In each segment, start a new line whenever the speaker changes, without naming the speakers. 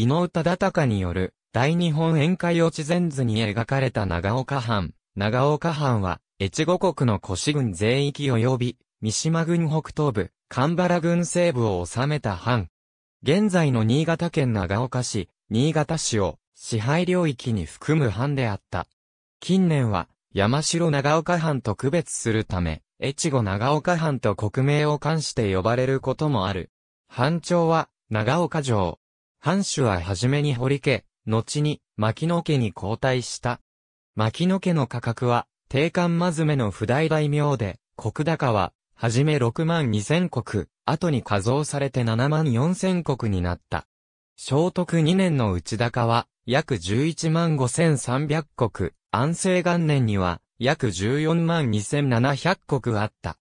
伊能忠敬による大日本宴会落ち前図に描かれた長岡藩。長岡藩は、越後国の越郡全域及び、三島郡北東部、神原郡西部を治めた藩。現在の新潟県長岡市、新潟市を支配領域に含む藩であった。近年は、山城長岡藩と区別するため、越後長岡藩と国名を冠して呼ばれることもある。藩長は、長岡城。藩主ははじめに堀家、後に牧野家に交代した。牧野家の価格は、定官まずめの不代大名で、国高は、はじめ6万2000国、後に加増されて7万4000国になった。聖徳2年の内高は、約11万5300国、安政元年には、約14万2700国あった。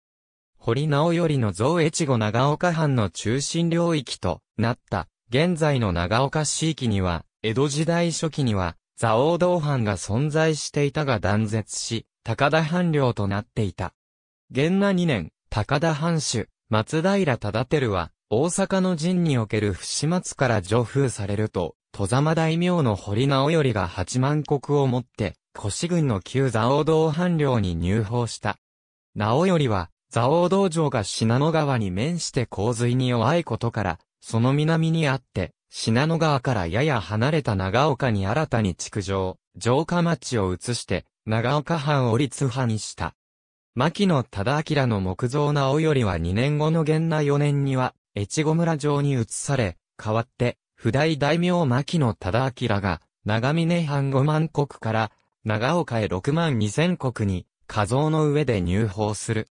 堀直頼の増越後長岡藩の中心領域となった。現在の長岡市域には、江戸時代初期には、蔵王道藩が存在していたが断絶し、高田藩領となっていた。元那2年、高田藩主、松平忠輝は、大阪の陣における不始末から除風されると、戸様大名の堀直頼が八万国を持って、腰軍の旧蔵王道藩領に入法した。直頼は、蔵王道場が信濃川に面して洪水に弱いことから、その南にあって、信濃川からやや離れた長岡に新たに築城、城下町を移して、長岡藩を立派にした。牧野忠明の木造なおよりは2年後の源那4年には、越後村城に移され、代わって、普代大名牧野忠明が、長峰藩5万国から、長岡へ6万2千国に、火造の上で入法する。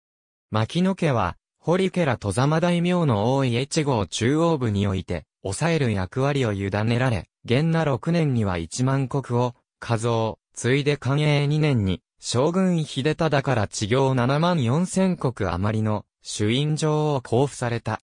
牧野家は、堀家ら戸様大名の大井越後を中央部において、抑える役割を委ねられ、元那6年には1万国を、加増、ついで寛永2年に、将軍秀忠から治業7万4千国余りの、主院状を交付された。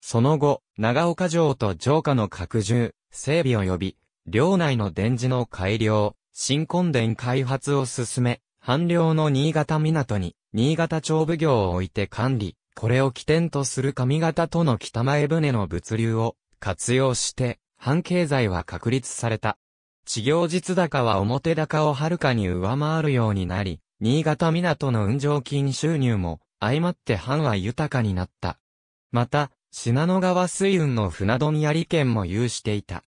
その後、長岡城と城下の拡充、整備及び、領内の電磁の改良、新婚殿開発を進め、半領の新潟港に、新潟町奉行を置いて管理、これを起点とする上方との北前船の物流を活用して、半経済は確立された。地業実高は表高をはるかに上回るようになり、新潟港の運上金収入も相まって藩は豊かになった。また、信濃川水運の船問や利権も有していた。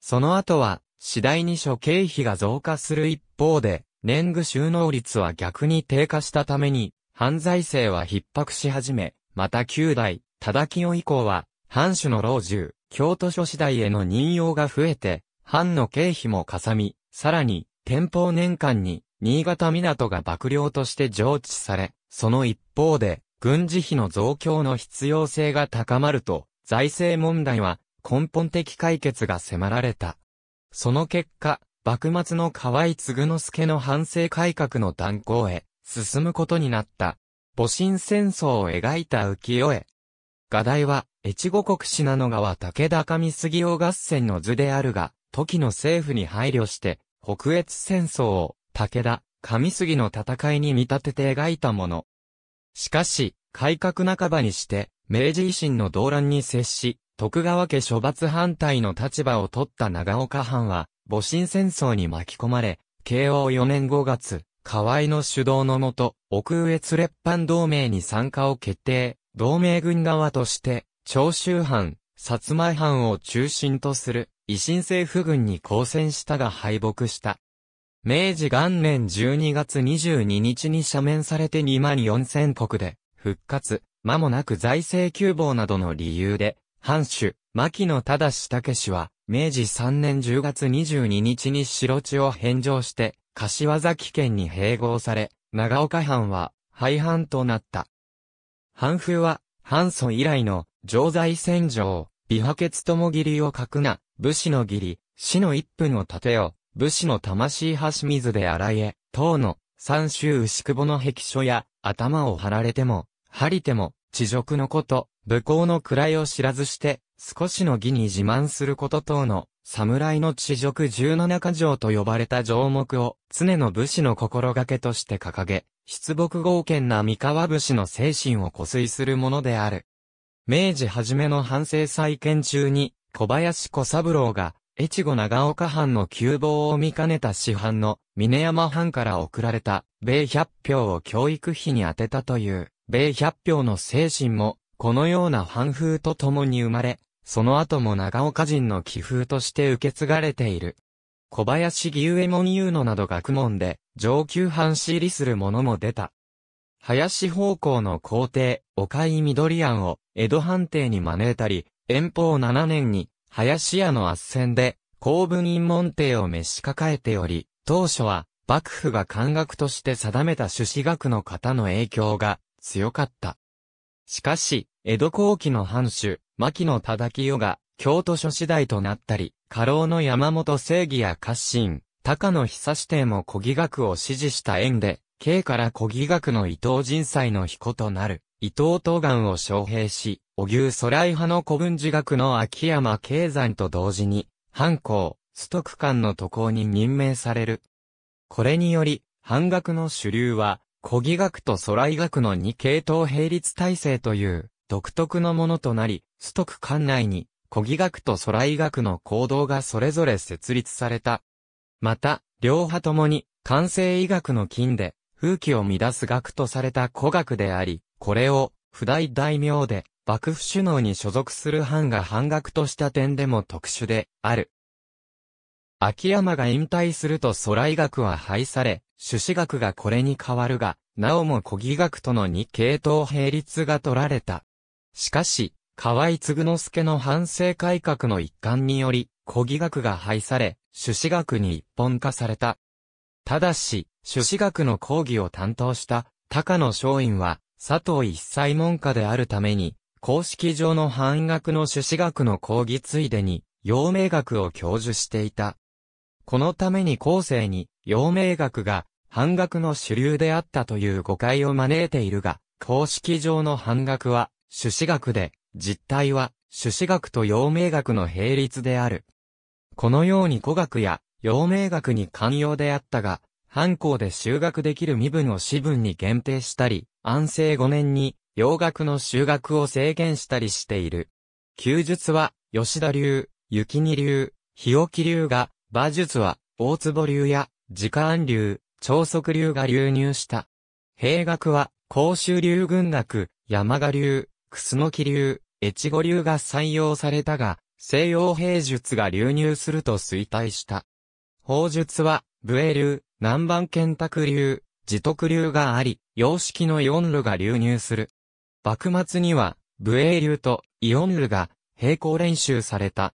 その後は、次第に諸経費が増加する一方で、年貢収納率は逆に低下したために、藩財政は逼迫し始め、また旧代、忠清以降は、藩主の老中、京都所次第への任用が増えて、藩の経費もかさみ、さらに、天保年間に、新潟港が幕僚として上置され、その一方で、軍事費の増強の必要性が高まると、財政問題は根本的解決が迫られた。その結果、幕末の河合継之助の反省改革の断行へ、進むことになった、戊辰戦争を描いた浮世絵。画題は、越後国信濃川武田上杉雄合戦の図であるが、時の政府に配慮して、北越戦争を、武田、上杉の戦いに見立てて描いたもの。しかし、改革半ばにして、明治維新の動乱に接し、徳川家処罰反対の立場を取った長岡藩は、戊辰戦争に巻き込まれ、慶応4年5月、河合の主導のもと、奥上津列藩同盟に参加を決定、同盟軍側として、長州藩、薩摩藩を中心とする、維新政府軍に抗戦したが敗北した。明治元年12月22日に赦免されて2万4000国で、復活、間もなく財政休防などの理由で、藩主、牧野忠武氏は、明治3年10月22日に白地を返上して、柏崎県に併合され、長岡藩は廃藩となった。藩風は、藩祖以来の、常在戦場、美波欠ともぎりを書くな、武士の義理、死の一分を立てよ、武士の魂橋水で洗え、等の、三州牛久保の壁所や、頭を張られても、張りても、地辱のこと、武功の位を知らずして、少しの義に自慢すること等の、侍の地辱十七か条と呼ばれた条目を常の武士の心がけとして掲げ、出没豪健な三河武士の精神を固水するものである。明治初めの反省再建中に、小林小三郎が、越後長岡藩の旧乏を見かねた市範の峰山藩から送られた米百票を教育費に充てたという米百票の精神もこのような藩風と共に生まれその後も長岡人の気風として受け継がれている。小林義右衛門優のなど学問で、上級藩士入りする者も出た。林方向の皇帝、岡井緑庵を江戸藩邸に招いたり、遠方7年に、林家の圧戦で、公文院門邸を召し抱えており、当初は、幕府が漢学として定めた朱子学の方の影響が強かった。しかし、江戸後期の藩主、牧野忠清が京都諸次第となったり、家老の山本正義や家臣、高野久志帝も小儀学を支持した縁で、京から小儀学の伊藤人才の彦となる、伊藤東岸を招聘し、お牛空井派の古文字学の秋山慶山と同時に、藩校、須徳館の渡航に任命される。これにより、藩学の主流は、古儀学と空井学の二系統並立体制という、独特のものとなり、ストク管内に、古義学と空医学の行動がそれぞれ設立された。また、両派ともに、完成医学の金で、風紀を乱す学とされた古学であり、これを、不大大名で、幕府首脳に所属する藩が半学とした点でも特殊である。秋山が引退すると空医学は廃され、朱子学がこれに変わるが、なおも古義学との二系統並立が取られた。しかし、河合嗣之助の反省改革の一環により、古技学が廃され、朱子学に一本化された。ただし、朱子学の講義を担当した高野松陰は、佐藤一切門下であるために、公式上の範囲学の朱子学の講義ついでに、陽明学を教授していた。このために後世に、陽明学が、半学の主流であったという誤解を招いているが、公式上の半学は、朱子学で、実態は、朱子学と陽明学の並立である。このように古学や陽明学に寛容であったが、藩校で修学できる身分を私分に限定したり、安政5年に洋学の修学を制限したりしている。休術は吉田流、雪に流、日置流が、馬術は大坪流や時間流、超速流が流入した。兵学は甲州流軍学、山賀流、楠木流、越後流が採用されたが、西洋兵術が流入すると衰退した。砲術は、武衛流、南蛮剣卓流、自徳流があり、様式の四流が流入する。幕末には、武衛流とイオン流が並行練習された。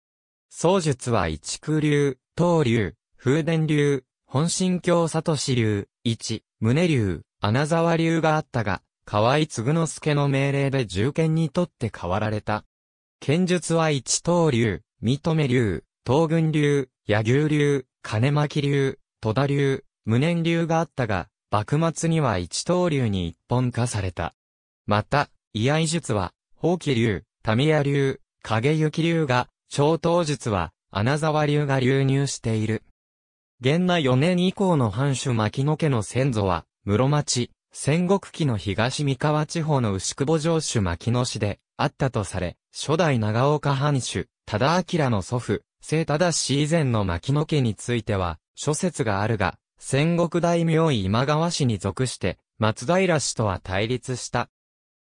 僧術は一空流、東流、風伝流、本心教里志流、一、宗流、穴沢流があったが、河合継之助の命令で銃剣にとって変わられた。剣術は一刀流、三留流、東軍流、柳牛流、金巻流、戸田流、無念流があったが、幕末には一刀流に一本化された。また、居合術は、宝器流、田宮流、影行流が、超刀術は、穴沢流が流入している。元那4年以降の藩主牧野家の先祖は、室町、戦国期の東三河地方の牛久保城主牧野氏で、あったとされ、初代長岡藩主、忠明の祖父、聖忠氏以前の牧野家については、諸説があるが、戦国大名今川氏に属して、松平氏とは対立した。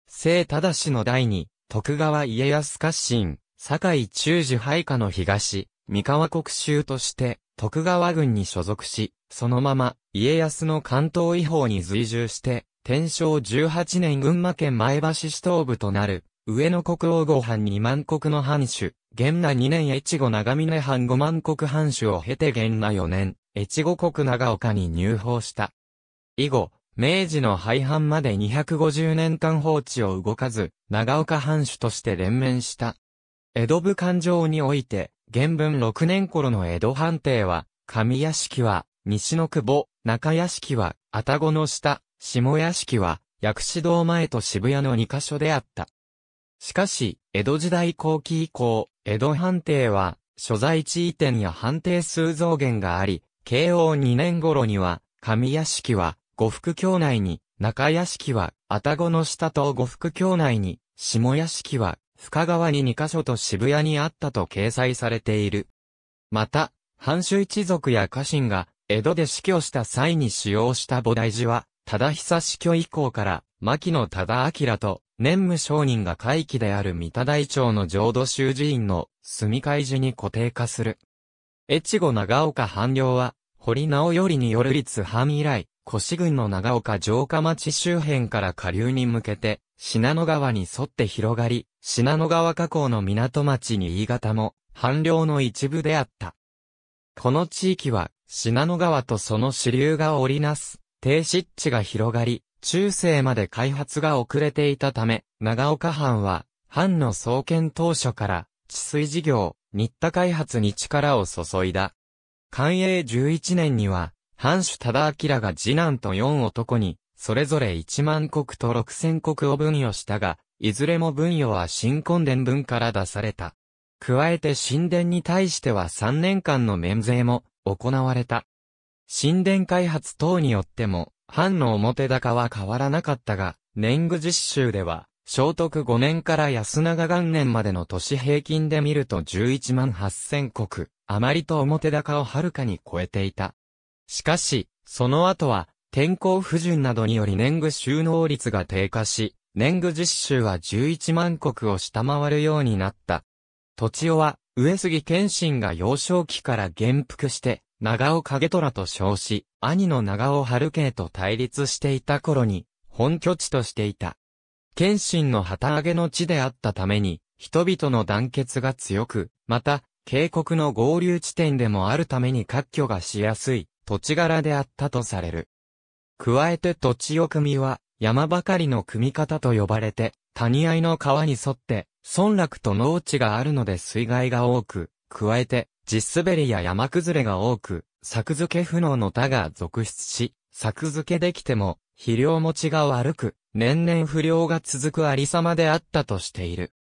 聖忠氏の代に、徳川家康家臣、堺中樹配下の東、三河国衆として、徳川軍に所属し、そのまま、家康の関東違法に随従して、天正18年群馬県前橋市東部となる、上野国王号藩2万国の藩主、元那2年越後長峰藩5万国藩主を経て元那4年、越後国長岡に入法した。以後、明治の廃藩まで250年間放置を動かず、長岡藩主として連綿した。江戸部勘定において、原文6年頃の江戸判定は、上屋敷は、西の久保、中屋敷は、愛宕の下、下屋敷は、薬師堂前と渋谷の2カ所であった。しかし、江戸時代後期以降、江戸判定は、所在地移転や判定数増減があり、慶応2年頃には、上屋敷は、呉服境内に、中屋敷は、愛宕の下と呉服境内に、下屋敷は、深川に2カ所と渋谷にあったと掲載されている。また、藩主一族や家臣が江戸で死去した際に使用した菩提寺は、忠久死去以降から、牧野忠明と、年務商人が会期である三田大町の浄土宗寺院の住み会寺に固定化する。越後長岡藩領は、堀直頼による立藩以来、越郡の長岡城下町周辺から下流に向けて、信濃川に沿って広がり、信濃川河口の港町に新潟も、半量の一部であった。この地域は、信濃川とその支流が織りなす、低湿地が広がり、中世まで開発が遅れていたため、長岡藩は、藩の創建当初から、治水事業、新田開発に力を注いだ。寛永11年には、藩主忠明が次男と四男に、それぞれ1万国と6000を分与したが、いずれも分与は新婚伝文から出された。加えて神殿に対しては3年間の免税も行われた。神殿開発等によっても、藩の表高は変わらなかったが、年貢実習では、聖徳5年から安長元年までの年平均で見ると11万8000国、りと表高をはるかに超えていた。しかし、その後は、天候不順などにより年貢収納率が低下し、年貢実習は11万国を下回るようになった。土地尾は、上杉謙信が幼少期から元服して、長尾景虎と称し、兄の長尾春慶と対立していた頃に、本拠地としていた。謙信の旗揚げの地であったために、人々の団結が強く、また、渓谷の合流地点でもあるために割拠がしやすい、土地柄であったとされる。加えて土地を組は、山ばかりの組み方と呼ばれて、谷合の川に沿って、村落と農地があるので水害が多く、加えて、地滑りや山崩れが多く、作付け不能の他が続出し、作付けできても、肥料持ちが悪く、年々不良が続くありさまであったとしている。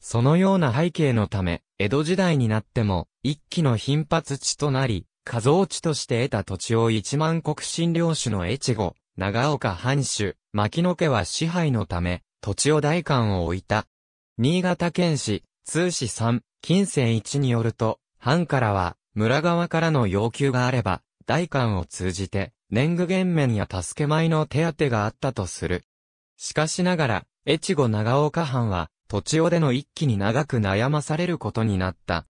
そのような背景のため、江戸時代になっても、一気の頻発地となり、過増地として得た土地を一万国新領主の越後、長岡藩主、牧野家は支配のため、土地を代官を置いた。新潟県市、通市3、近世1によると、藩からは、村側からの要求があれば、代官を通じて、年貢減免や助け米の手当があったとする。しかしながら、越後長岡藩は、土地尾での一気に長く悩まされることになった。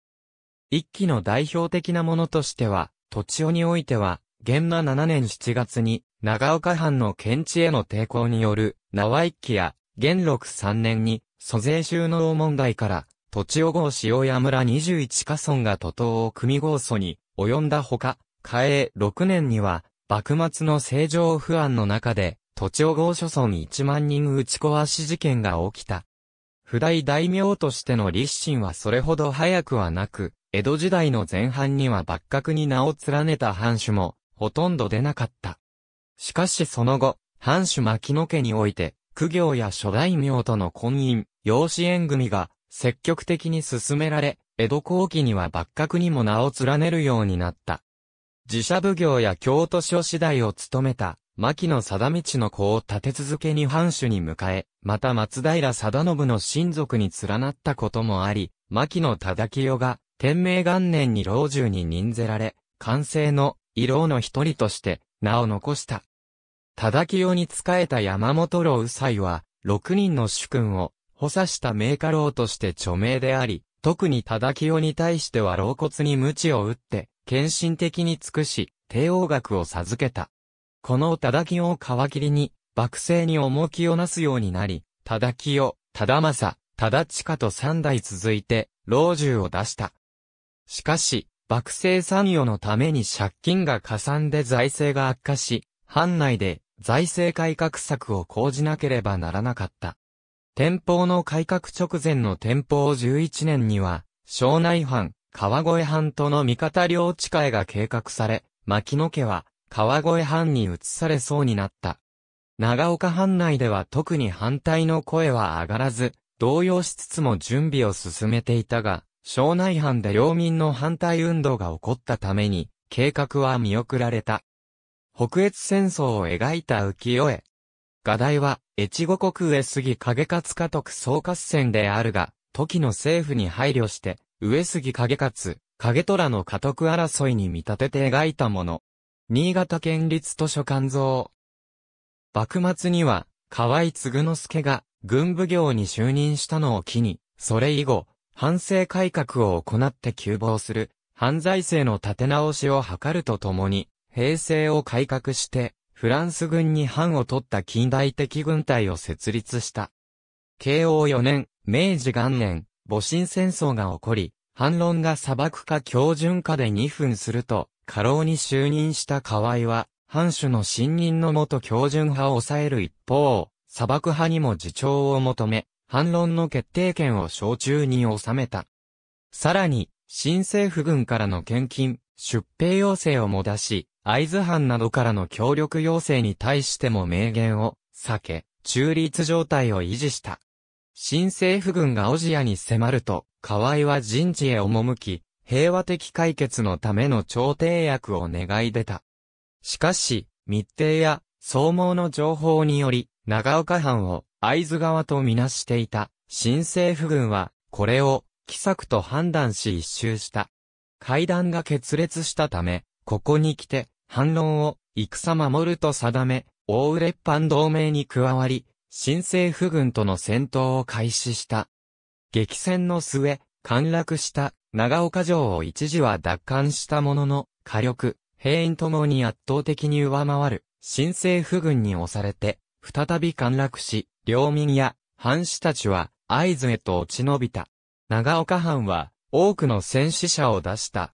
一揆の代表的なものとしては、土地尾においては、元和7年7月に、長岡藩の県地への抵抗による、縄一揆や、元六3年に、租税収納問題から、土地を号塩屋村21家村が徒党を組合訴に、及んだほか、嘉永6年には、幕末の政情不安の中で、土地を号諸村1万人打ち壊し事件が起きた。普代大名としての立身はそれほど早くはなく、江戸時代の前半には幕閣に名を連ねた藩主も、ほとんど出なかった。しかしその後、藩主牧野家において、苦行や諸大名との婚姻、養子縁組が積極的に進められ、江戸後期には幕閣にも名を連ねるようになった。自社奉行や京都所次第を務めた、牧野貞道の子を立て続けに藩主に迎え、また松平貞信の親族に連なったこともあり、牧野忠清が、天明元年に老中に任ぜられ、完成の異老の一人として名を残した。忠清に仕えた山本老夫妻は、六人の主君を補佐した名家老として著名であり、特に忠清に対しては老骨に鞭を打って、献身的に尽くし、帝王学を授けた。この忠清を皮切りに、幕政に重きをなすようになり、忠清、忠政、忠親と三代続いて、老中を出した。しかし、幕政参与のために借金が加算で財政が悪化し、藩内で財政改革策を講じなければならなかった。天保の改革直前の天保11年には、庄内藩、川越藩との味方領地会が計画され、牧野家は川越藩に移されそうになった。長岡藩内では特に反対の声は上がらず、動揺しつつも準備を進めていたが、省内藩で領民の反対運動が起こったために、計画は見送られた。北越戦争を描いた浮世絵。画題は、越後国上杉影勝家督総合戦であるが、時の政府に配慮して、上杉影勝、影虎の家督争いに見立てて描いたもの。新潟県立図書館像。幕末には、河合継之助が、軍部業に就任したのを機に、それ以後、反省改革を行って急防する、犯罪性の立て直しを図るとともに、平成を改革して、フランス軍に反を取った近代的軍隊を設立した。慶応4年、明治元年、戊辰戦争が起こり、反論が砂漠化標準化で2分すると、過労に就任した河合は、藩主の信任の元標準派を抑える一方、砂漠派にも自重を求め、反論の決定権を小中に収めた。さらに、新政府軍からの献金、出兵要請をも出し、会津藩などからの協力要請に対しても明言を避け、中立状態を維持した。新政府軍が小千谷に迫ると、河合は人事へ赴き、平和的解決のための調停役を願い出た。しかし、密定や、総合の情報により、長岡藩を会津側とみなしていた新政府軍は、これを、奇策と判断し一周した。会談が決裂したため、ここに来て、反論を、戦守ると定め、大売列藩同盟に加わり、新政府軍との戦闘を開始した。激戦の末、陥落した長岡城を一時は奪還したものの、火力、兵員ともに圧倒的に上回る、新政府軍に押されて、再び陥落し、領民や藩士たちは合図へと落ち延びた。長岡藩は多くの戦死者を出した。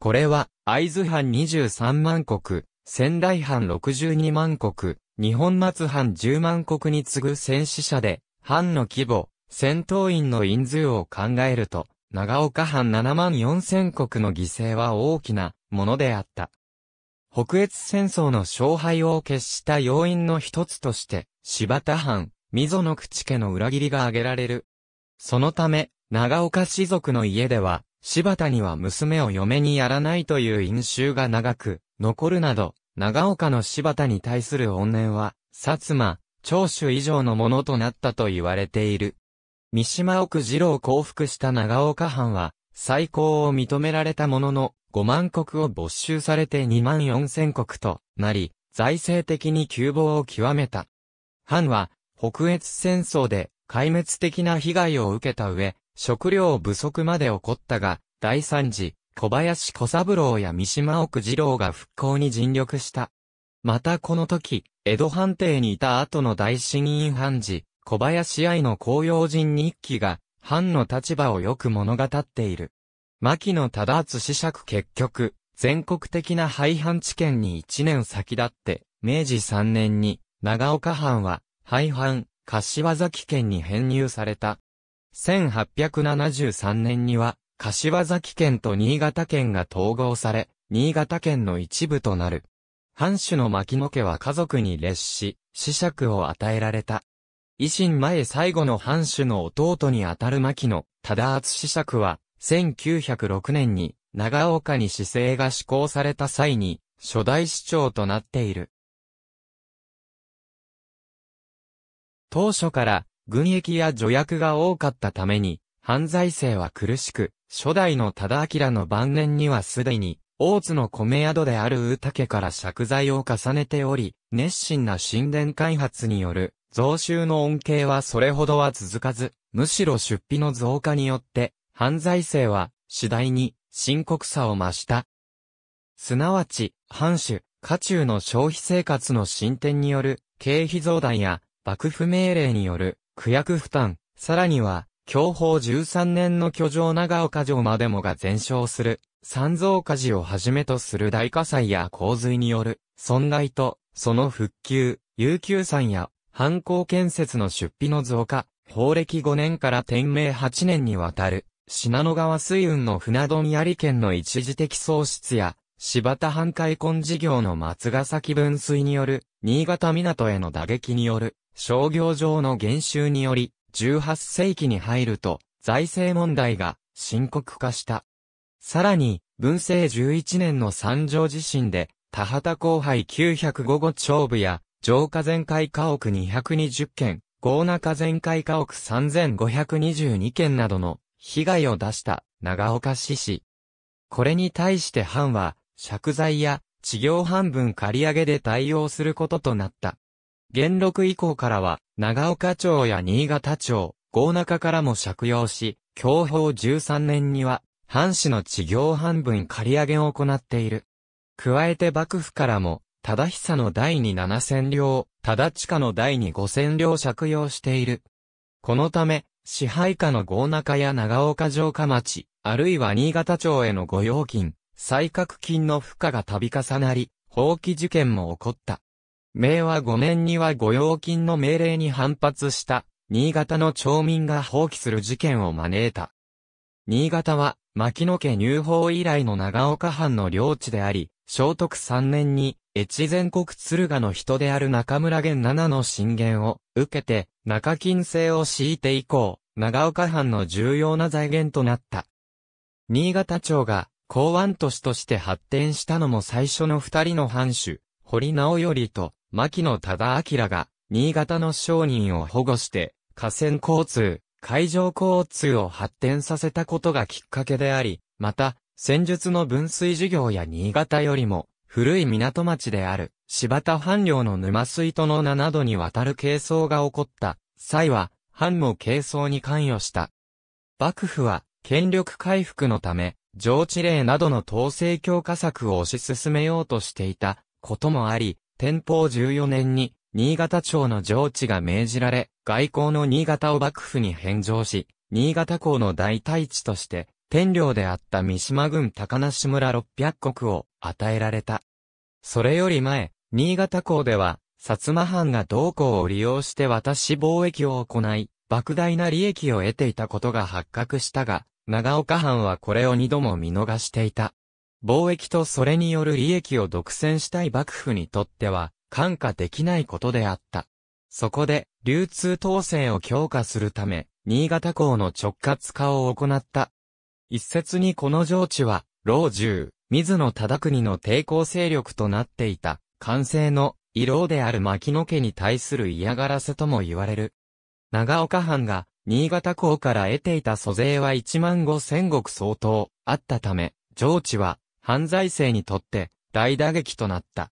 これは合図藩23万国、仙台藩62万国、日本松藩10万国に次ぐ戦死者で、藩の規模、戦闘員の人数を考えると、長岡藩7万4千国の犠牲は大きなものであった。北越戦争の勝敗を決した要因の一つとして、柴田藩、溝の口家の裏切りが挙げられる。そのため、長岡氏族の家では、柴田には娘を嫁にやらないという因習が長く、残るなど、長岡の柴田に対する怨念は、薩摩、長州以上のものとなったと言われている。三島奥次郎を降伏した長岡藩は、再興を認められたものの、5万国を没収されて2万4千国となり、財政的に窮乏を極めた。藩は、北越戦争で壊滅的な被害を受けた上、食料不足まで起こったが、第三次、小林小三郎や三島奥二郎が復興に尽力した。またこの時、江戸藩邸にいた後の大新院藩次、小林愛の公用人日記が、藩の立場をよく物語っている。牧野忠厚子爵結局、全国的な廃藩置県に一年先立って、明治三年に、長岡藩は、廃藩、柏崎県に編入された。1873年には、柏崎県と新潟県が統合され、新潟県の一部となる。藩主の牧野家は家族に列し、子爵を与えられた。維新前最後の藩主の弟にあたる牧野、忠厚子爵は、1906年に長岡に市政が施行された際に、初代市長となっている。当初から軍役や助役が多かったために、犯罪性は苦しく、初代の忠明の晩年にはすでに、大津の米宿である宇竹から借財を重ねており、熱心な神殿開発による増収の恩恵はそれほどは続かず、むしろ出費の増加によって、犯罪性は次第に深刻さを増した。すなわち、藩主、家中の消費生活の進展による経費増大や幕府命令による区役負担、さらには、享保13年の居城長岡城までもが全焼する、三蔵火事をはじめとする大火災や洪水による、損害と、その復旧、悠久山や、犯行建設の出費の増加、法暦5年から天明8年にわたる、品濃川水運の船丼。やり県の一時的喪失や、柴田半開墾事業の松ヶ崎分水による、新潟港への打撃による、商業上の減収により、18世紀に入ると、財政問題が深刻化した。さらに、文政11年の三条地震で、田畑後輩905号長部や、浄化全開家屋220件、豪中全開家屋3522件などの被害を出した長岡市市。これに対して藩は、借財や、事業半分借り上げで対応することとなった。元禄以降からは、長岡町や新潟町、豪中からも借用し、享保13年には、藩士の地業半分借り上げを行っている。加えて幕府からも、忠久の第に七千両、忠近の第に五千両借用している。このため、支配下の豪中や長岡城下町、あるいは新潟町への御用金、採格金の負荷が度重なり、放棄事件も起こった。明和5年には御用金の命令に反発した、新潟の町民が放棄する事件を招いた。新潟は、牧野家入法以来の長岡藩の領地であり、聖徳3年に、越前国鶴賀の人である中村源七の進言を受けて、中金制を敷いて以降、長岡藩の重要な財源となった。新潟町が港湾都市として発展したのも最初の二人の藩主、堀直頼と牧野忠明が、新潟の商人を保護して、河川交通、海上交通を発展させたことがきっかけであり、また、戦術の分水事業や新潟よりも、古い港町である、柴田藩領の沼水との7度にわたる係争が起こった際は、藩も係争に関与した。幕府は、権力回復のため、上地令などの統制強化策を推し進めようとしていたこともあり、天保14年に、新潟町の上地が命じられ、外交の新潟を幕府に返上し、新潟港の大隊地として、天領であった三島郡高梨村600国を与えられた。それより前、新潟港では、薩摩藩が同港を利用して渡し貿易を行い、莫大な利益を得ていたことが発覚したが、長岡藩はこれを二度も見逃していた。貿易とそれによる利益を独占したい幕府にとっては、感化できないことであった。そこで、流通統制を強化するため、新潟港の直轄化を行った。一説にこの上地は、老中、水野忠国の抵抗勢力となっていた、完成の、異老である牧野家に対する嫌がらせとも言われる。長岡藩が、新潟港から得ていた租税は1万5千石相当、あったため、上地は、犯罪生にとって大打撃となった。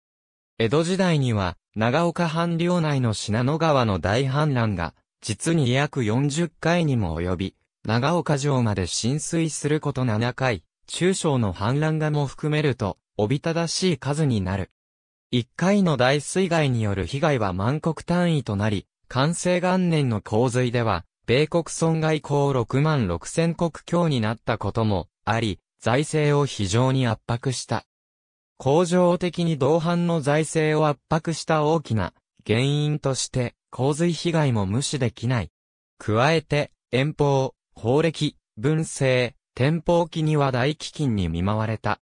江戸時代には、長岡藩領内の信濃川の大氾濫が、実に約40回にも及び、長岡城まで浸水すること7回、中小の氾濫がも含めると、おびただしい数になる。1回の大水害による被害は万国単位となり、完成元年の洪水では、米国損害港6万6千国強になったこともあり、財政を非常に圧迫した。恒常的に同伴の財政を圧迫した大きな原因として洪水被害も無視できない。加えて、遠方、法歴、文政、天保期には大飢饉に見舞われた。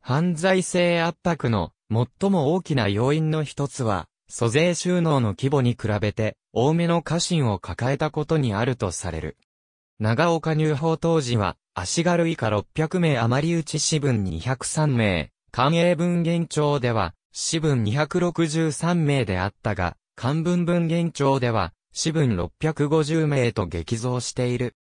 犯罪性圧迫の最も大きな要因の一つは、租税収納の規模に比べて多めの家臣を抱えたことにあるとされる。長岡入法当時は足軽以下600名余りうち私分203名、官営文言帳では、四分263名であったが、漢文文言帳では、四分650名と激増している。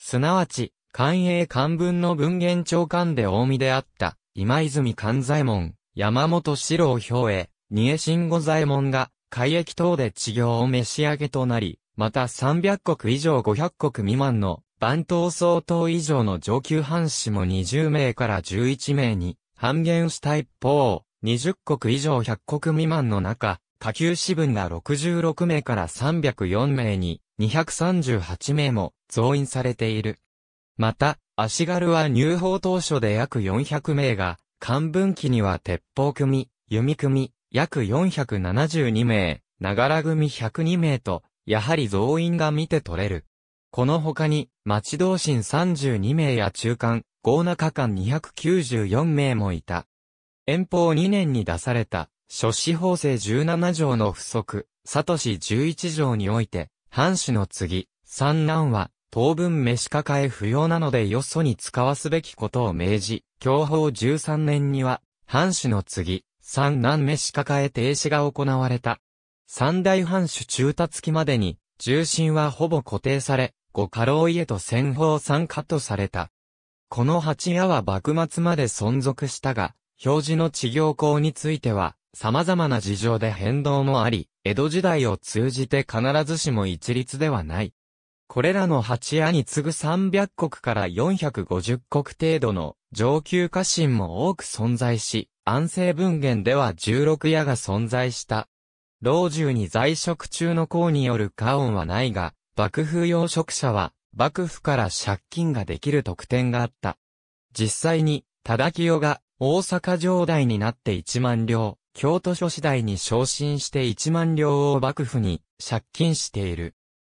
すなわち、官営漢文の文言長官で大見であった、今泉勘左衛門、山本四郎兵衛、三江新五左衛門が、海疫等で治療を召し上げとなり、また300国以上500国未満の番頭相当以上の上級藩士も20名から11名に半減した一方、20国以上100国未満の中、下級支分が66名から304名に238名も増員されている。また、足軽は入法当初で約400名が、漢文期には鉄砲組、弓組、約472名、ながら組102名と、やはり増員が見て取れる。この他に、町同心32名や中間、合中間294名もいた。遠方2年に出された、諸司法制17条の不足、佐都市11条において、藩主の次、三男は、当分召し抱え不要なのでよそに使わすべきことを命じ、享保13年には、藩主の次、三男召し抱え停止が行われた。三大藩主中立期までに、重心はほぼ固定され、五家老家と戦法参加とされた。この八夜は幕末まで存続したが、表示の治行校については、様々な事情で変動もあり、江戸時代を通じて必ずしも一律ではない。これらの八夜に次ぐ300国から450国程度の上級家臣も多く存在し、安政文言では16夜が存在した。老中に在職中の公による家音はないが、幕府養殖者は、幕府から借金ができる特典があった。実際に、忠清が、大阪城代になって1万両、京都諸次代に昇進して1万両を幕府に借金している。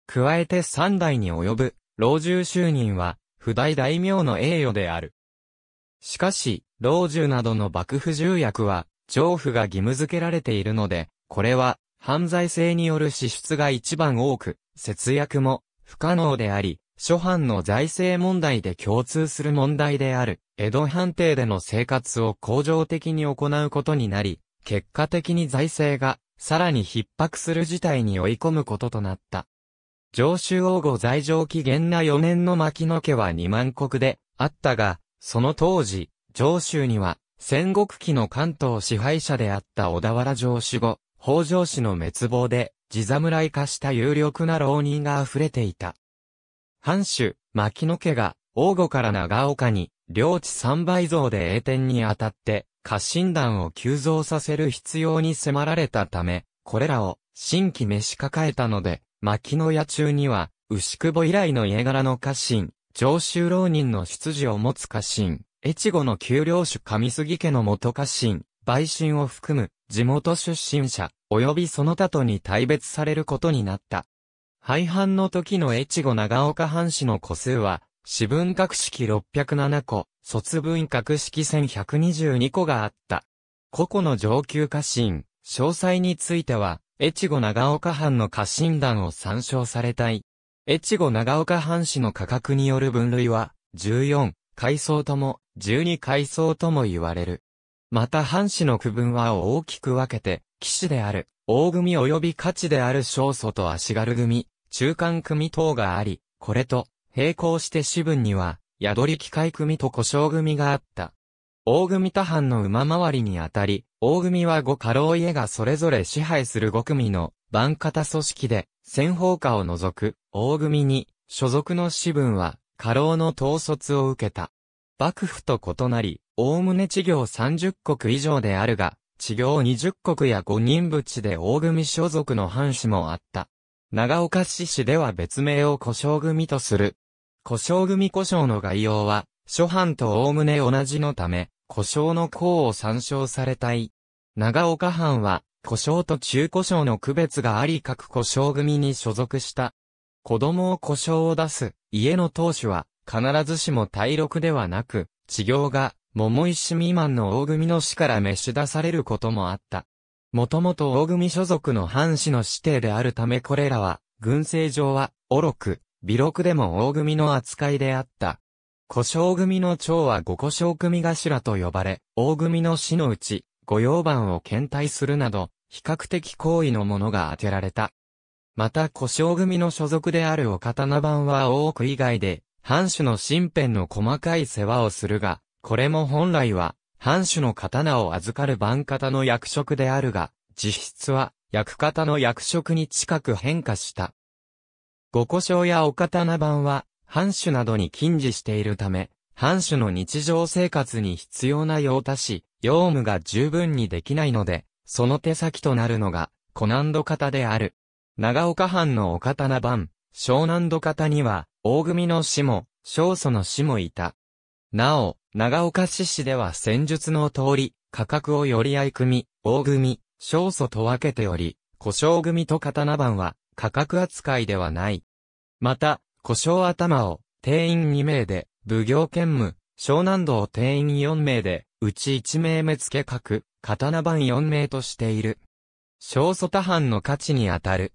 加えて3代に及ぶ、老中就任は、不代大名の栄誉である。しかし、老中などの幕府重役は、上府が義務付けられているので、これは、犯罪性による支出が一番多く、節約も不可能であり、諸藩の財政問題で共通する問題である、江戸藩邸での生活を恒常的に行うことになり、結果的に財政が、さらに逼迫する事態に追い込むこととなった。上州王後在場期限な4年の牧野家は2万国であったが、その当時、上州には、戦国期の関東支配者であった小田原城主後、北条氏の滅亡で、地侍化した有力な浪人が溢れていた。藩主、牧野家が、王吾から長岡に、領地三倍増で栄転にあたって、家臣団を急増させる必要に迫られたため、これらを、新規召し抱えたので、牧野家中には、牛久保以来の家柄の家臣、上州浪人の出自を持つ家臣、越後の給料主上杉家の元家臣、陪審を含む、地元出身者、及びその他とに大別されることになった。廃藩の時の越後長岡藩士の個数は、私文格式607個、卒文格式1122個があった。個々の上級家臣、詳細については、越後長岡藩の家臣団を参照されたい。越後長岡藩士の価格による分類は、14階層とも、12階層とも言われる。また藩士の区分は大きく分けて、騎士である、大組及び価値である少祖と足軽組、中間組等があり、これと、並行して私分には、宿り機械組と故障組があった。大組他藩の馬回りにあたり、大組は五家老家がそれぞれ支配する五組の番方組織で、戦法家を除く大組に所属の私分は家老の統率を受けた。幕府と異なり、おおむね地業30国以上であるが、地業20国や5人淵で大組所属の藩士もあった。長岡市市では別名を故障組とする。故障組故障の概要は、諸藩とおおむね同じのため、故障の項を参照されたい。長岡藩は、故障と中故障の区別があり各故障組に所属した。子供を故障を出す、家の当主は、必ずしも大禄ではなく、地行が、桃石未満の大組の死から召し出されることもあった。もともと大組所属の藩士の指定であるためこれらは、軍政上は、おろく、微禄でも大組の扱いであった。故障組の長は五故障組頭と呼ばれ、大組の死のうち、御用番を検体するなど、比較的好意のものが当てられた。また故障組の所属であるお刀番は多く以外で、藩主の身辺の細かい世話をするが、これも本来は、藩主の刀を預かる番方の役職であるが、実質は、役方の役職に近く変化した。ご故障やお刀番は、藩主などに禁じしているため、藩主の日常生活に必要な用足し、用務が十分にできないので、その手先となるのが、ナンド型である。長岡藩のお刀番、湘南土方には、大組の死も、小祖の死もいた。なお、長岡市市では戦術の通り、価格をより合い組、大組、小祖と分けており、故障組と刀番は価格扱いではない。また、故障頭を定員2名で、武行兼務、湘南道を定員4名で、うち1名目付格、刀番4名としている。小祖多藩の価値にあたる。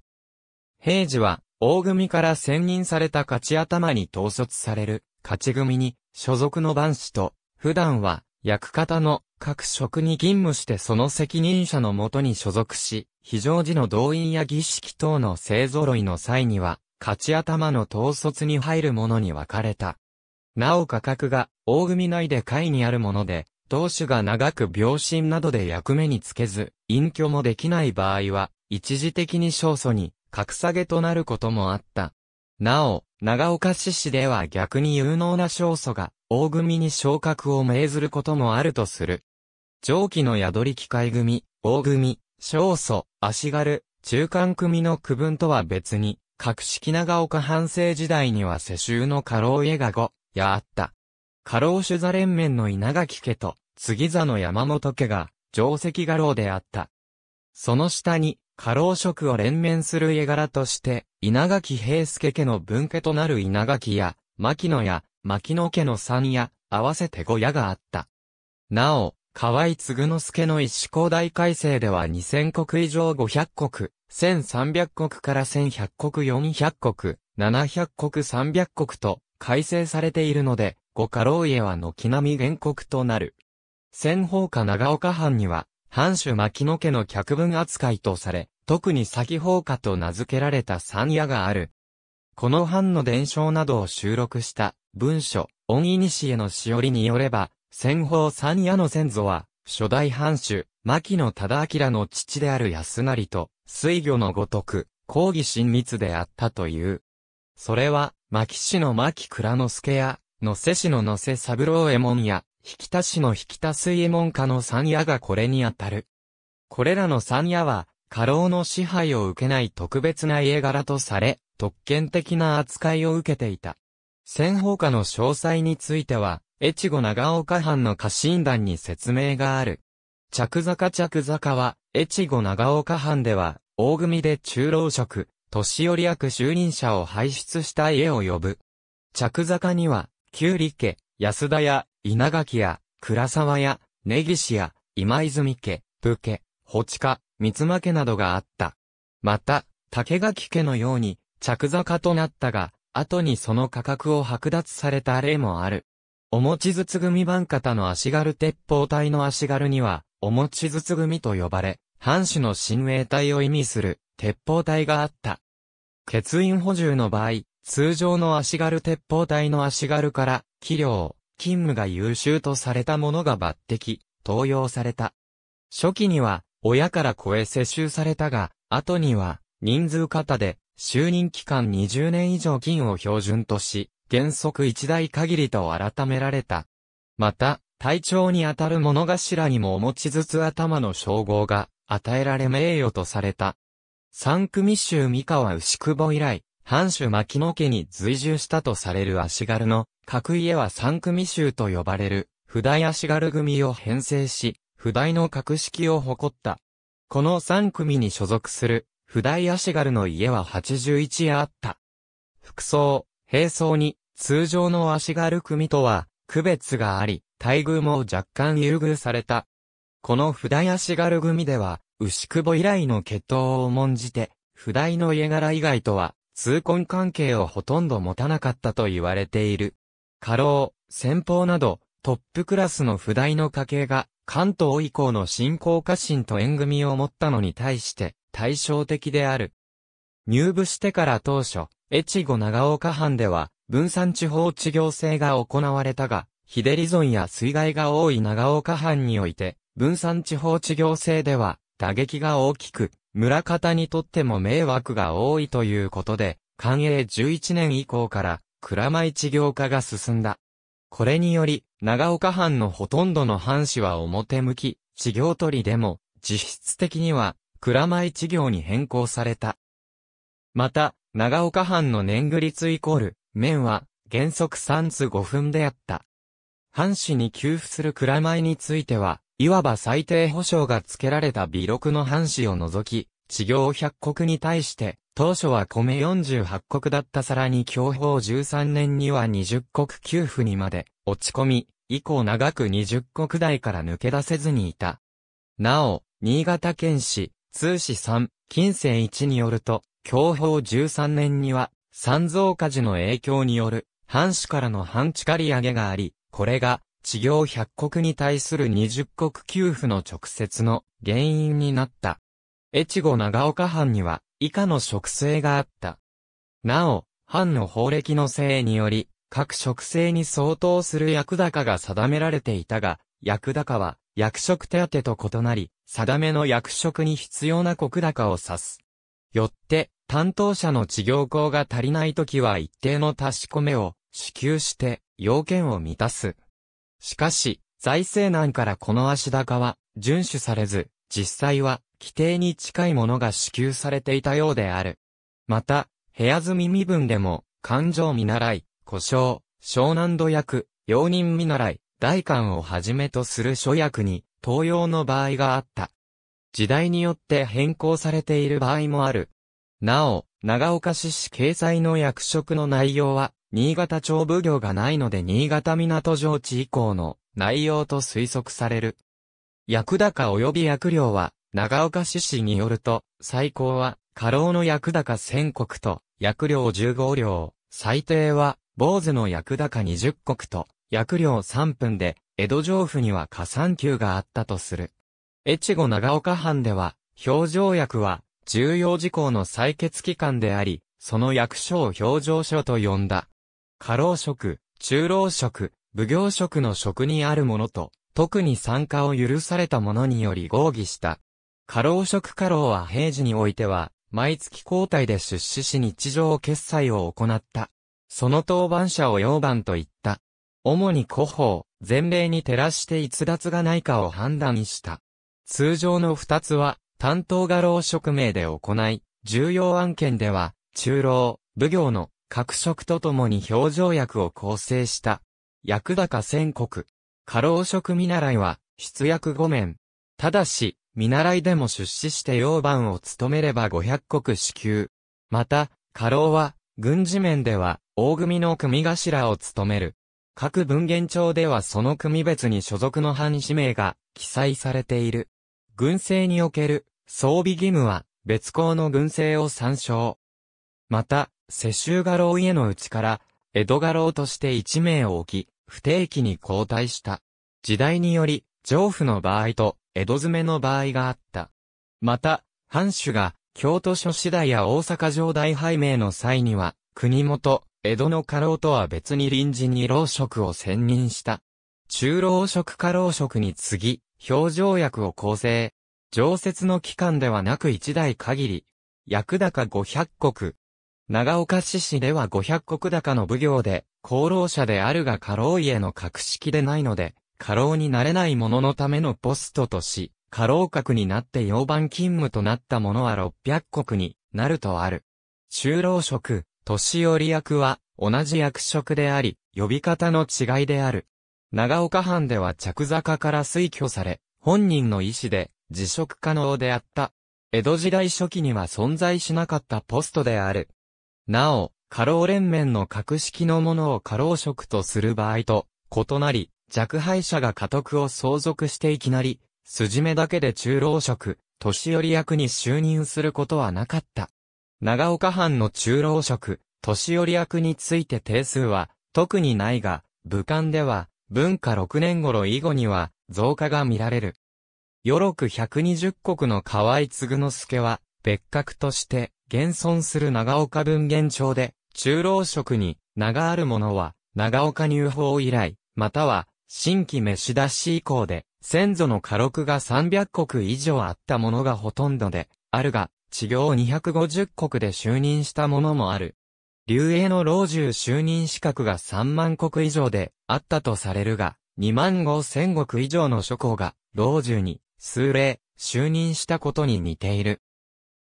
平時は、大組から選任された勝ち頭に統率される、勝ち組に、所属の番士と、普段は、役方の各職に勤務してその責任者のもとに所属し、非常時の動員や儀式等の勢揃いの際には、勝ち頭の統率に入る者に分かれた。なお価格が、大組内で会にあるもので、当主が長く病身などで役目につけず、隠居もできない場合は、一時的に勝訴に、格下げとなることもあった。なお、長岡市市では逆に有能な勝訴が、大組に昇格を命ずることもあるとする。上記の宿り機械組、大組、勝訴、足軽、中間組の区分とは別に、格式長岡半生時代には世襲の家老家が5、やあった。家老主座連綿の稲垣家と、杉座の山本家が、定石画廊であった。その下に、過労職を連綿する家柄として、稲垣平介家の分家となる稲垣や、牧野や、牧野家の三屋、合わせて五屋があった。なお、河合継之助の一思考大改正では2000国以上500国、1300国から1100国400国、700国300国と改正されているので、五家老家は軒並み原告となる。千宝家長岡藩には、藩主牧野家の客分扱いとされ、特に先放火と名付けられた山野がある。この藩の伝承などを収録した文書、恩義西へのしおりによれば、戦法山野の先祖は、初代藩主、牧野忠明の父である安成と、水魚のごとく、講義親密であったという。それは、牧氏の牧倉之助や、野瀬氏の野瀬三郎右衛門や、引田市の引田水右衛門家の三夜がこれにあたる。これらの三夜は、家老の支配を受けない特別な家柄とされ、特権的な扱いを受けていた。戦法家の詳細については、越後長岡藩の家臣団に説明がある。着坂着坂は、越後長岡藩では、大組で中老職、年寄役就任者を輩出した家を呼ぶ。着坂には、九里家、安田屋、稲垣屋、倉沢屋、根岸屋、今泉家、武家、保地家、三間家などがあった。また、竹垣家のように、着坂となったが、後にその価格を剥奪された例もある。お餅筒組番方の足軽鉄砲隊の足軽には、お餅筒組と呼ばれ、藩主の親衛隊を意味する鉄砲隊があった。欠員補充の場合、通常の足軽鉄砲隊の足軽から、器量、勤務が優秀とされた者が抜擢、登用された。初期には、親から子へ接収されたが、後には、人数型で、就任期間20年以上金を標準とし、原則一代限りと改められた。また、隊長にあたる者頭にもお持ちずつ頭の称号が与えられ名誉とされた。三組衆三河牛久保以来、藩主牧野家に随従したとされる足軽の、各家は三組衆と呼ばれる、普代足軽組を編成し、普代の格式を誇った。この三組に所属する、普代足軽の家は81家あった。服装、並装に、通常の足軽組とは、区別があり、待遇も若干優遇された。この普代足軽組では、牛久保以来の血統を重んじて、普代の家柄以外とは、通婚関係をほとんど持たなかったと言われている。過労、先方など、トップクラスの不代の家系が、関東以降の信仰家臣と縁組を持ったのに対して、対照的である。入部してから当初、越後長岡藩では、分散地方地行政が行われたが、デリゾンや水害が多い長岡藩において、分散地方地行政では、打撃が大きく、村方にとっても迷惑が多いということで、寛永11年以降から、蔵前事業化が進んだ。これにより、長岡藩のほとんどの藩士は表向き、事業取りでも、実質的には、蔵前事業に変更された。また、長岡藩の年貢率イコール、面は、原則3つ5分であった。藩士に給付する蔵前については、いわば最低保障が付けられた微禄の藩士を除き、地業100国に対して、当初は米48国だったさらに享保13年には20国給付にまで落ち込み、以降長く20国台から抜け出せずにいた。なお、新潟県市、通市3、近世1によると、享保13年には、三蔵家事の影響による、藩士からの半地借り上げがあり、これが、地業100国に対する20国給付の直接の原因になった。越後長岡藩には以下の職制があった。なお、藩の法歴のせいにより、各職制に相当する役高が定められていたが、役高は役職手当と異なり、定めの役職に必要な国高を指す。よって、担当者の事業校が足りないときは一定の足し込めを支給して、要件を満たす。しかし、財政難からこの足高は、遵守されず、実際は、規定に近いものが支給されていたようである。また、部屋住み身分でも、勘定見習い、故障、湘南土役、容認見習い、代官をはじめとする諸役に、東洋の場合があった。時代によって変更されている場合もある。なお、長岡市市掲載の役職の内容は、新潟町奉行がないので新潟港上地以降の内容と推測される。役高及び役量は、長岡市市によると、最高は、過労の役高1000国と、役量15両、最低は、坊主の役高20国と、役量3分で、江戸城府には加算級があったとする。越後長岡藩では、表情役は、重要事項の採決機関であり、その役所を表情書と呼んだ。過労職、中労職、奉行職の職にあるものと、特に参加を許されたものにより合議した。過労職過労は平時においては、毎月交代で出資し日常決済を行った。その当番者を要番と言った。主に古法、前例に照らして逸脱がないかを判断した。通常の二つは、担当画廊職名で行い、重要案件では、中老、奉行の各色とともに表情薬を構成した。薬高千国。過労食見習いは、出薬御面。ただし、見習いでも出資して要番を務めれば500国支給。また、過労は、軍事面では、大組の組頭を務める。各文言帳ではその組別に所属の藩士名が記載されている。軍政における装備義務は別校の軍政を参照。また、世襲画廊家のうちから、江戸画廊として一名を置き、不定期に交代した。時代により、上府の場合と、江戸詰めの場合があった。また、藩主が、京都諸次第や大阪城大拝命の際には、国元、江戸の家老とは別に臨時に老職を選任した。中老職家老職に次ぎ、表情役を構成。常設の期間ではなく一代限り、役高500国、長岡市市では五百石高の奉行で、功労者であるが過労家の格式でないので、過労になれない者のためのポストとし、過労格になって洋番勤務となった者は六百石になるとある。中老職、年寄役は、同じ役職であり、呼び方の違いである。長岡藩では着坂から推挙され、本人の意思で辞職可能であった。江戸時代初期には存在しなかったポストである。なお、過労連綿の格式のものを過労職とする場合と、異なり、弱敗者が家督を相続していきなり、筋目だけで中老職、年寄り役に就任することはなかった。長岡藩の中老職、年寄り役について定数は、特にないが、武漢では、文化6年頃以後には、増加が見られる。余く120国の河合継之助は、別格として、現存する長岡文言帳で、中老職に名がある者は、長岡入法以来、または、新規飯出し以降で、先祖の家禄が300国以上あったものがほとんどで、あるが、地行250国で就任したものもある。流英の老中就任資格が3万国以上であったとされるが、2万5千国以上の諸侯が老中に数例就任したことに似ている。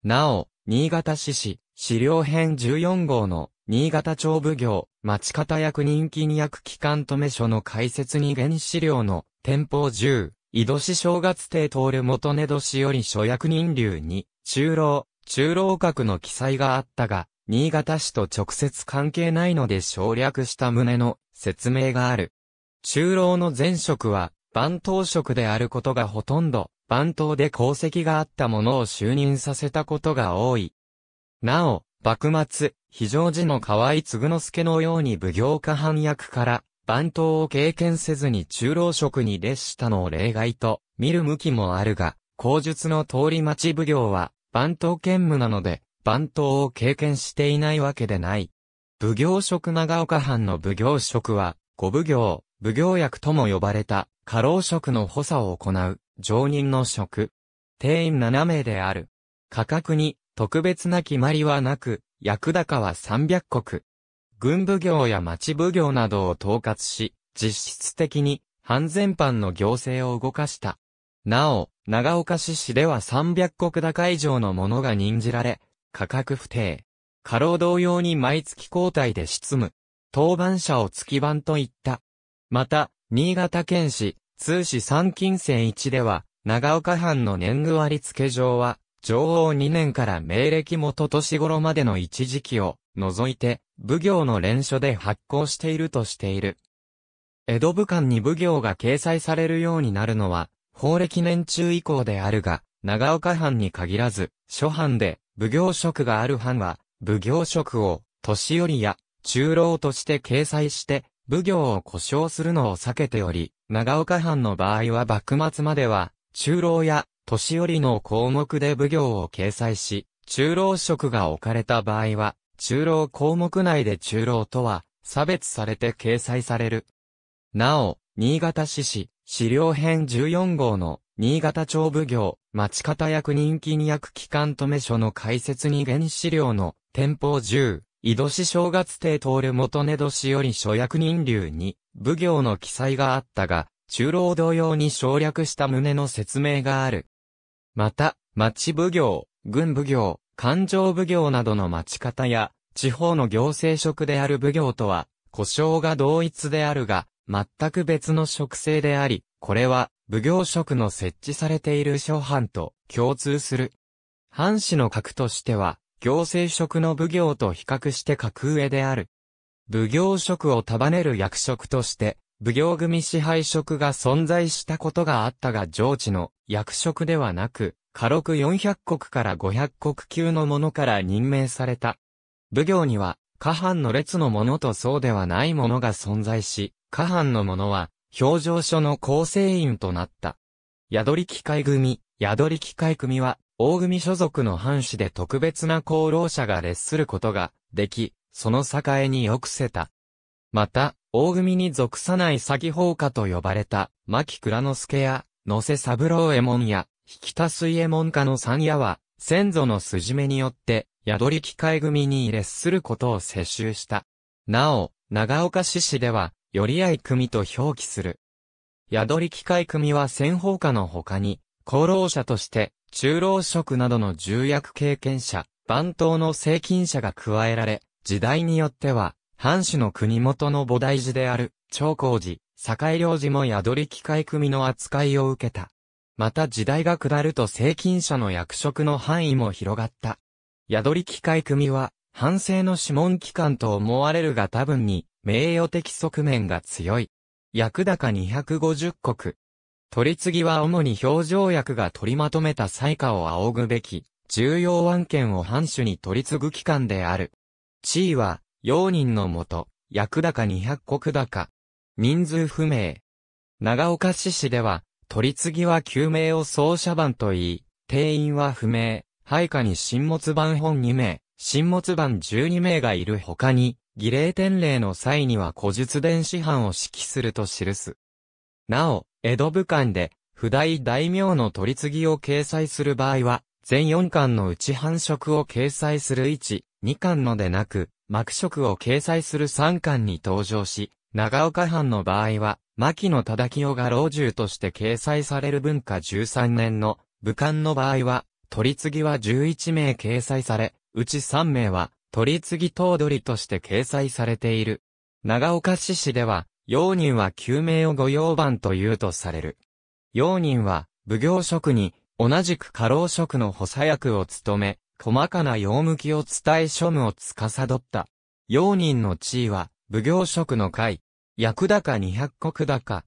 なお、新潟市市、資料編14号の、新潟町奉行、町方役人金役機関止め所の開設に原資料の、天保10、井戸市正月帝通る元根市より諸役人流に、中老、中老閣の記載があったが、新潟市と直接関係ないので省略した旨の説明がある。中老の前職は、番頭職であることがほとんど、番頭で功績があった者を就任させたことが多い。なお、幕末、非常時の河合嗣之助のように奉行家藩役から、番頭を経験せずに中老職に列したのを例外と、見る向きもあるが、口述の通り町奉行は、番頭兼務なので、番頭を経験していないわけでない。奉行職長岡藩の奉行職は、五奉行、奉行役とも呼ばれた、過老職の補佐を行う。常任の職。定員7名である。価格に特別な決まりはなく、役高は300国。軍部業や町部業などを統括し、実質的に、半全般の行政を動かした。なお、長岡市市では300国高以上のものが任じられ、価格不定。過労同様に毎月交代で執務。当番者を月番といった。また、新潟県市、通市三金線1では、長岡藩の年貢割付上は、上王2年から明暦元年頃までの一時期を除いて、奉行の連書で発行しているとしている。江戸武漢に奉行が掲載されるようになるのは、法暦年中以降であるが、長岡藩に限らず、諸藩で、奉行職がある藩は、奉行職を、年寄りや、中老として掲載して、奉行を故障するのを避けており、長岡藩の場合は幕末までは、中老や年寄りの項目で奉行を掲載し、中老職が置かれた場合は、中老項目内で中老とは、差別されて掲載される。なお、新潟市市、資料編14号の、新潟町奉行、町方役人金役機関止め書の解説に原資料の、店舗10、井戸市正月帝通る元根年より諸役人流に、奉行の記載があったが、中老同様に省略した旨の説明がある。また、町奉行、軍奉行、勘定奉行などの町方や、地方の行政職である奉行とは、故障が同一であるが、全く別の職制であり、これは、奉行職の設置されている諸藩と共通する。藩士の格としては、行政職の奉行と比較して格上である。奉行職を束ねる役職として、奉行組支配職が存在したことがあったが上智の役職ではなく、家禄400国から500国級のものから任命された。奉行には、下半の列のものとそうではないものが存在し、下半のものは、表情書の構成員となった。宿り機械組、宿り機械組は、大組所属の藩士で特別な功労者が列することができ、その栄によくせた。また、大組に属さない詐欺放火と呼ばれた、牧倉之助や、野瀬三郎右衛門や、引田水右衛門家の三夜は、先祖の筋目によって、宿り機械組に列することを接収した。なお、長岡市市では、寄り合い組と表記する。宿り機械組は先方下の他に、功労者として、中老職などの重役経験者、番頭の正勤者が加えられ、時代によっては、藩主の国元の菩提寺である、長光寺、堺領寺も宿り機械組の扱いを受けた。また時代が下ると正勤者の役職の範囲も広がった。宿り機械組は、反省の諮問機関と思われるが多分に、名誉的側面が強い。役高250国、取り次ぎは主に表情薬が取りまとめた採火を仰ぐべき、重要案件を藩主に取り継ぐ機関である。地位は、容認のもと、役高200国高。人数不明。長岡市市では、取り次ぎは救命を奏者番と言い、定員は不明、配下に新物番本2名、新物番12名がいる他に、儀礼典礼の際には古術伝師範を指揮すると記す。なお、江戸武漢で、普代大名の取り次ぎを掲載する場合は、全4巻のうち繁殖を掲載する1、2巻のでなく、幕色を掲載する3巻に登場し、長岡藩の場合は、牧野忠清が老中として掲載される文化13年の、武漢の場合は、取り次ぎは11名掲載され、うち3名は、取り次ぎ頭取として掲載されている。長岡市市では、用人は救命を御用番と言うとされる。用人は、奉行職に、同じく過労職の補佐役を務め、細かな用向きを伝え庶務を司った。用人の地位は、奉行職の会、役高二百国石高。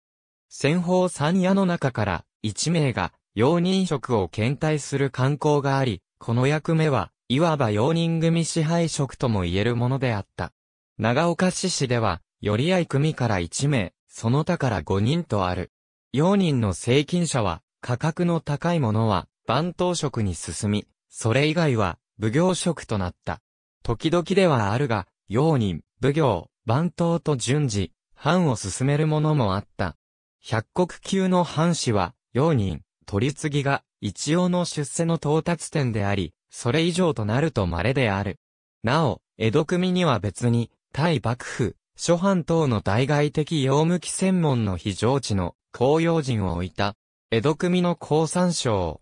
先方三夜の中から、一名が、用人職を検体する慣行があり、この役目は、いわば用人組支配職とも言えるものであった。長岡市市では、より合い組から1名、その他から5人とある。4人の正金者は、価格の高いものは、番頭職に進み、それ以外は、奉行職となった。時々ではあるが、用人、奉行、番頭と順次、藩を進めるものもあった。百国級の藩士は、用人、取り次ぎが、一応の出世の到達点であり、それ以上となると稀である。なお、江戸組には別に、対幕府、諸藩等の対外的用向き専門の非常地の公用人を置いた、江戸組の公三省。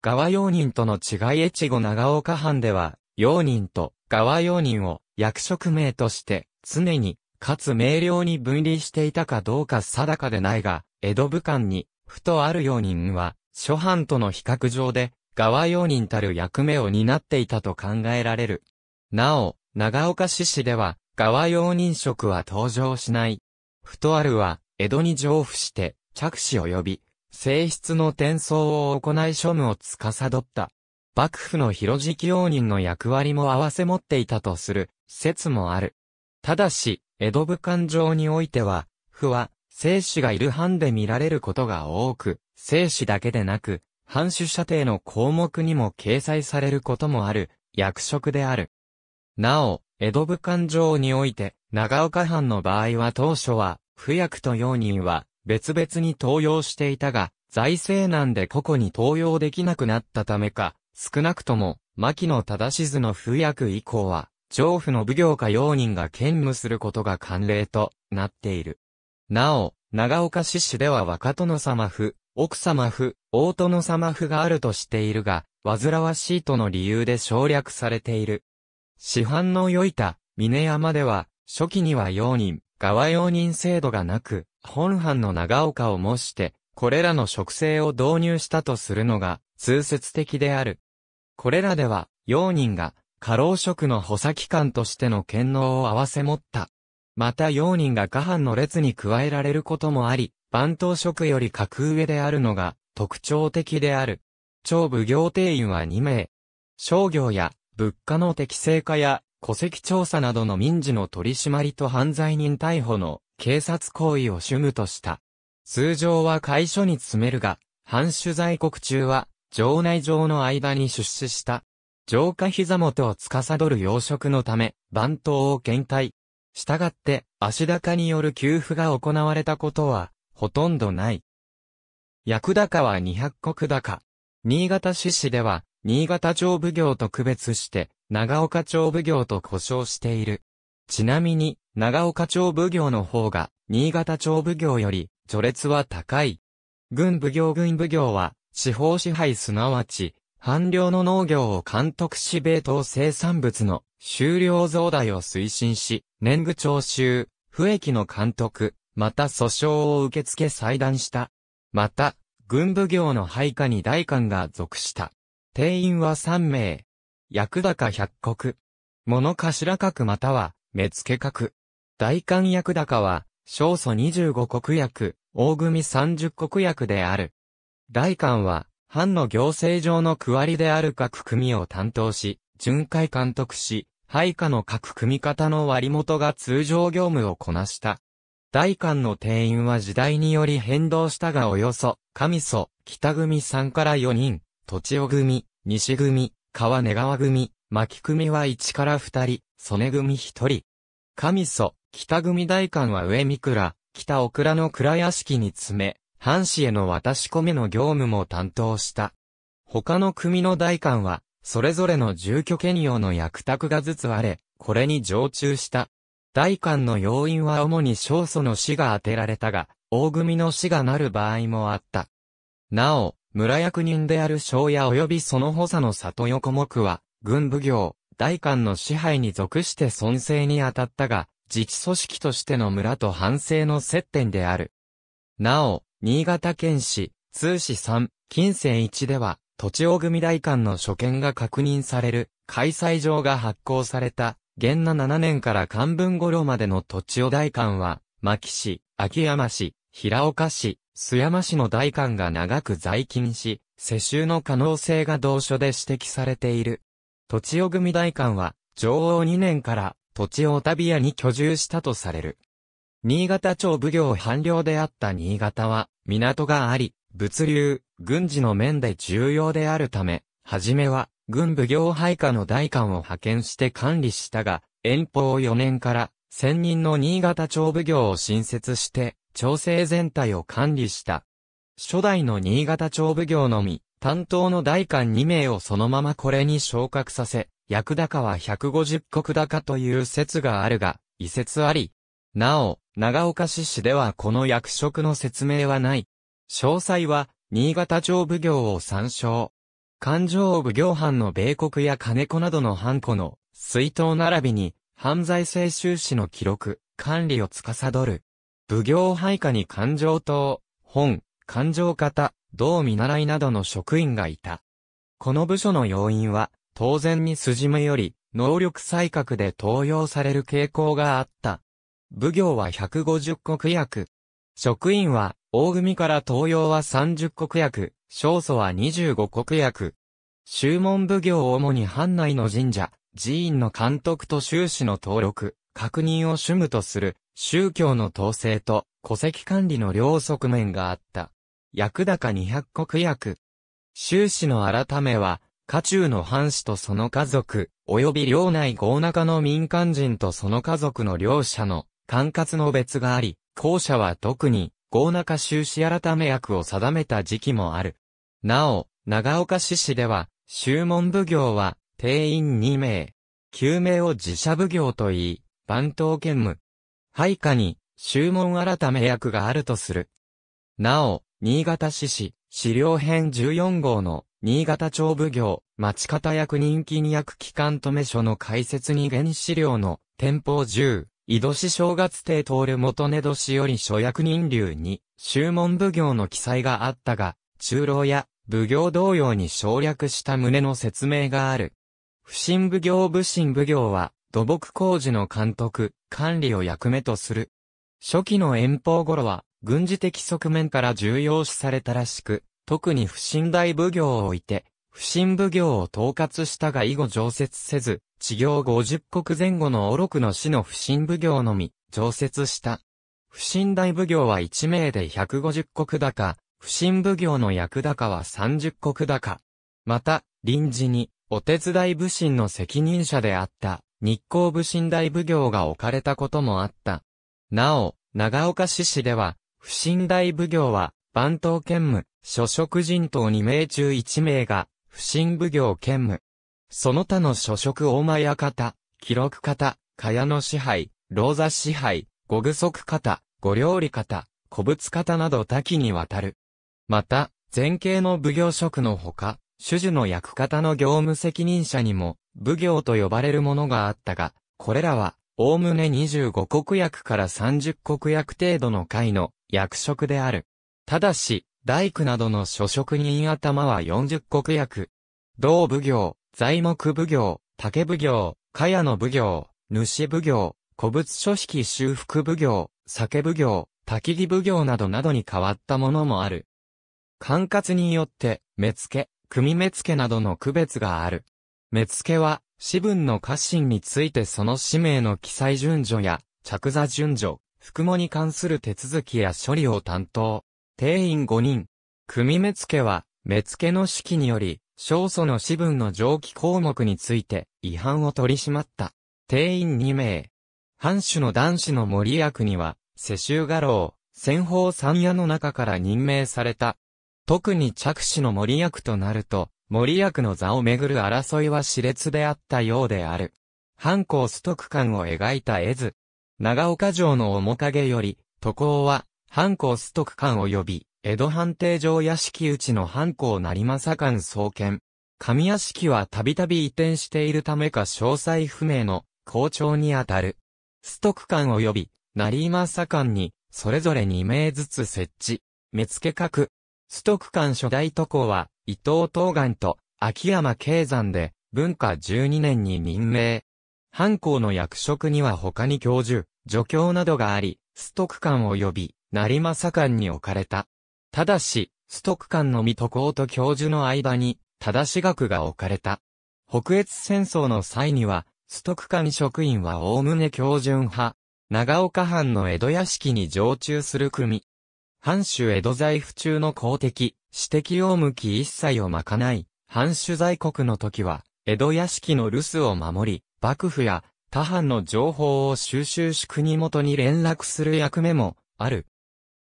川用人との違い越後長岡藩では、用人と川用人を役職名として常に、かつ明瞭に分離していたかどうか定かでないが、江戸武官に、ふとある用人は、諸藩との比較上で、川用人たる役目を担っていたと考えられる。なお、長岡市市では、側用人職は登場しない。ふとあるは、江戸に上布して、着手及び、性質の転送を行い庶務を司った。幕府の広敷用人の役割も合わせ持っていたとする説もある。ただし、江戸武官上においては、府は、生死がいる藩で見られることが多く、生死だけでなく、藩主射程の項目にも掲載されることもある、役職である。なお、江戸武官城において、長岡藩の場合は当初は、不役と用人は、別々に登用していたが、財政難で個々に登用できなくなったためか、少なくとも、牧野忠静の不役以降は、上府の奉行か用人が兼務することが慣例となっている。なお、長岡市市では若殿様府、奥様府、大殿様府があるとしているが、煩わしいとの理由で省略されている。市販の良いた、峰山では、初期には用人、側用人制度がなく、本藩の長岡を模して、これらの植生を導入したとするのが、通説的である。これらでは、用人が、過労職の補佐機関としての権能を合わせ持った。また用人が下藩の列に加えられることもあり、番頭職より格上であるのが特徴的である。超奉行定員は2名。商業や物価の適正化や戸籍調査などの民事の取り締まりと犯罪人逮捕の警察行為を主務とした。通常は会所に詰めるが、反取在国中は、城内城の間に出資した。城下膝元を司る養殖のため、番頭を検体。したがって、足高による給付が行われたことは、ほとんどない。役高は200高。新潟市市では、新潟町奉行と区別して、長岡町奉行と呼称している。ちなみに、長岡町奉行の方が、新潟町奉行より、序列は高い。軍奉行軍奉行は、司法支配すなわち、半量の農業を監督し米等生産物の収量増大を推進し、年貢徴収、不益の監督、また訴訟を受け付け裁断した。また、軍奉行の配下に大官が属した。定員は3名。役高100国。物頭格または、目付格。大官役高は、小祖25国役、大組30国役である。大官は、藩の行政上の区割りである各組を担当し、巡回監督し、配下の各組方の割元が通常業務をこなした。大官の定員は時代により変動したがおよそ、上祖、北組3から4人、栃尾組、西組、川根川組、巻組は1から2人、曽根組1人。神祖、北組大官は上三倉、北奥倉の倉屋敷に詰め、藩士への渡し込みの業務も担当した。他の組の大官は、それぞれの住居兼用の役宅がずつあれ、これに常駐した。大官の要因は主に小祖の死が当てられたが、大組の死がなる場合もあった。なお、村役人である庄屋及びその補佐の里横目は、軍部業、大官の支配に属して尊政に当たったが、自治組織としての村と反省の接点である。なお、新潟県市、通市3、近世1では、土地を組大官の所見が確認される、開催状が発行された、元那7年から漢文頃までの土地大官は、牧市、秋山市、平岡市、須山市の大官が長く在勤し、世襲の可能性が同書で指摘されている。土地を組大官は、上王2年から土地を旅屋に居住したとされる。新潟町奉行藩領であった新潟は、港があり、物流、軍事の面で重要であるため、はじめは、軍奉行配下の大官を派遣して管理したが、遠方4年から専任の新潟町奉行を新設して、町政全体を管理した。初代の新潟町奉行のみ、担当の代官2名をそのままこれに昇格させ、役高は150石高という説があるが、異説あり。なお、長岡市市ではこの役職の説明はない。詳細は、新潟町奉行を参照。勘定奉行藩の米国や金子などの藩庫の、水筒並びに、犯罪性収支の記録、管理を司る。奉行配下に勘定等、本、勘定方、同見習いなどの職員がいた。この部署の要因は、当然に筋目より、能力再覚で登用される傾向があった。奉行は150国役。職員は、大組から登用は30国役、小祖は25国役。宗門奉行を主に藩内の神社、寺院の監督と収支の登録、確認を主務とする、宗教の統制と戸籍管理の両側面があった。役高二百国役。収支の改めは、家中の藩士とその家族、及び領内豪中の民間人とその家族の両者の管轄の別があり、後者は特に、豪中修士改め役を定めた時期もある。なお、長岡市市では、修門奉行は、定員2名、9名を自社奉行と言い、番頭兼務。配下に、修門改め役があるとする。なお、新潟市市、資料編14号の、新潟町奉行、町方役人気役機関止め所の開設に原資料の、天保10、井戸市正月帝通る元根年より諸役人流に、修門奉行の記載があったが、中老や、奉行同様に省略した旨の説明がある。不審奉行不審奉行は、土木工事の監督、管理を役目とする。初期の遠方頃は、軍事的側面から重要視されたらしく、特に不審大奉行を置いて、不審奉行を統括したが以後常設せず、地行50国前後の愚くの市の不審奉行のみ、常設した。不審大奉行は1名で150国高、不審奉行の役高は30国高。また、臨時に、お手伝い武神の責任者であった、日光武神大奉行が置かれたこともあった。なお、長岡市市では、不神大奉行は、番頭兼務、所職人等2名中1名が、不審奉行兼務。その他の所職大前方、記録方、茅野支配、老座支配、ご具足方、ご料理方、古物方など多岐にわたる。また、前景の奉行職のほか、主樹の役方の業務責任者にも、奉行と呼ばれるものがあったが、これらは、おおむね25国役から30国役程度の会の役職である。ただし、大工などの諸職人頭は40国役。同奉行、材木奉行、竹奉行、茅野奉行、主奉行、古物書式修復奉行、酒奉行、焚き木奉行などなどに変わったものもある。管轄によって、目付、組目付などの区別がある。目付は、私文の家臣についてその氏名の記載順序や、着座順序、服喪に関する手続きや処理を担当。定員5人。組目付は、目付の指揮により、少祖の私文の上記項目について、違反を取り締まった。定員2名。藩主の男子の森役には、世襲画廊、先方三夜の中から任命された。特に着手の森役となると、森役の座をめぐる争いは熾烈であったようである。藩抗スト感を描いた絵図。長岡城の面影より、渡航は、藩抗スト感及び、江戸判定上屋敷内の藩抗成政官創建。上屋敷はたびたび移転しているためか詳細不明の校長にあたる。スト官を及び、成政官に、それぞれ2名ずつ設置。目付く。スト区間初代都校は、伊藤東岸と秋山慶山で、文化12年に任命。藩校の役職には他に教授、助教などがあり、スト区間及び、成政官に置かれた。ただし、スト区間のみ都校と教授の間に、正し学が置かれた。北越戦争の際には、スト区間職員は概ね標準派、長岡藩の江戸屋敷に常駐する組、藩主江戸在府中の公的、私的用向き一切をまかない、藩主在国の時は、江戸屋敷の留守を守り、幕府や他藩の情報を収集し国元に連絡する役目もある。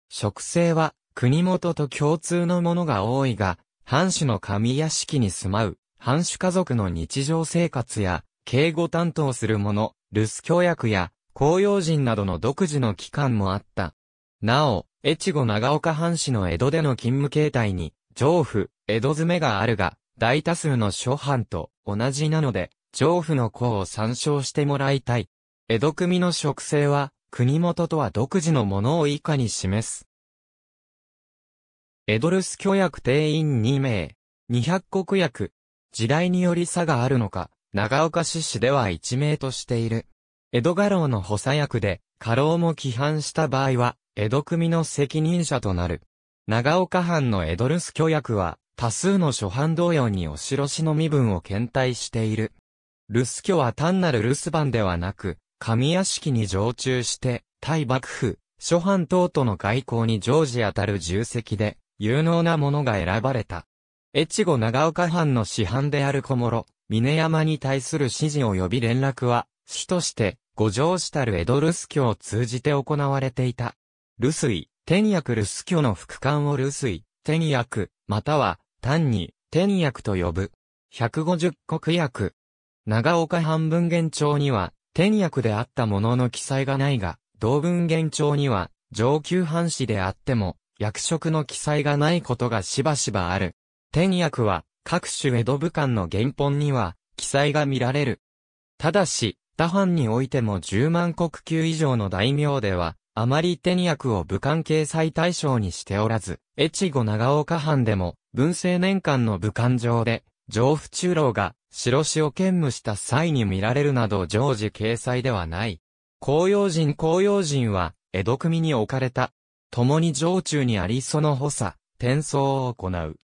職制は国元と共通のものが多いが、藩主の上屋敷に住まう、藩主家族の日常生活や、警護担当する者、留守協約や、公用人などの独自の機関もあった。なお、越後長岡藩士の江戸での勤務形態に、上府、江戸詰めがあるが、大多数の諸藩と同じなので、上府の項を参照してもらいたい。江戸組の植生は、国元とは独自のものを以下に示す。江ドルス巨役定員2名、200国役、時代により差があるのか、長岡市市では1名としている。江戸画廊の補佐役で、家老も規範した場合は、江戸組の責任者となる。長岡藩の江戸留守居役は、多数の諸藩同様にお城氏の身分を検体している。留守居は単なる留守番ではなく、上屋敷に常駐して、対幕府、諸藩等との外交に常時当たる重責で、有能な者が選ばれた。越後長岡藩の師範である小諸、峰山に対する指示及び連絡は、主として、五条したる江戸留守居を通じて行われていた。留水、天薬留守居の副官を留水、天薬、または、単に、天薬と呼ぶ。150国薬。長岡半文元帳には、天薬であったものの記載がないが、同文元帳には、上級藩士であっても、役職の記載がないことがしばしばある。天薬は、各種江戸武官の原本には、記載が見られる。ただし、他藩においても10万国級以上の大名では、あまり手に役を武漢掲載対象にしておらず、越後長岡藩でも、文政年間の武漢上で、上府中老が、白紙を兼務した際に見られるなど常時掲載ではない。紅葉人紅葉人は、江戸組に置かれた。共に上中にありその補佐、転送を行う。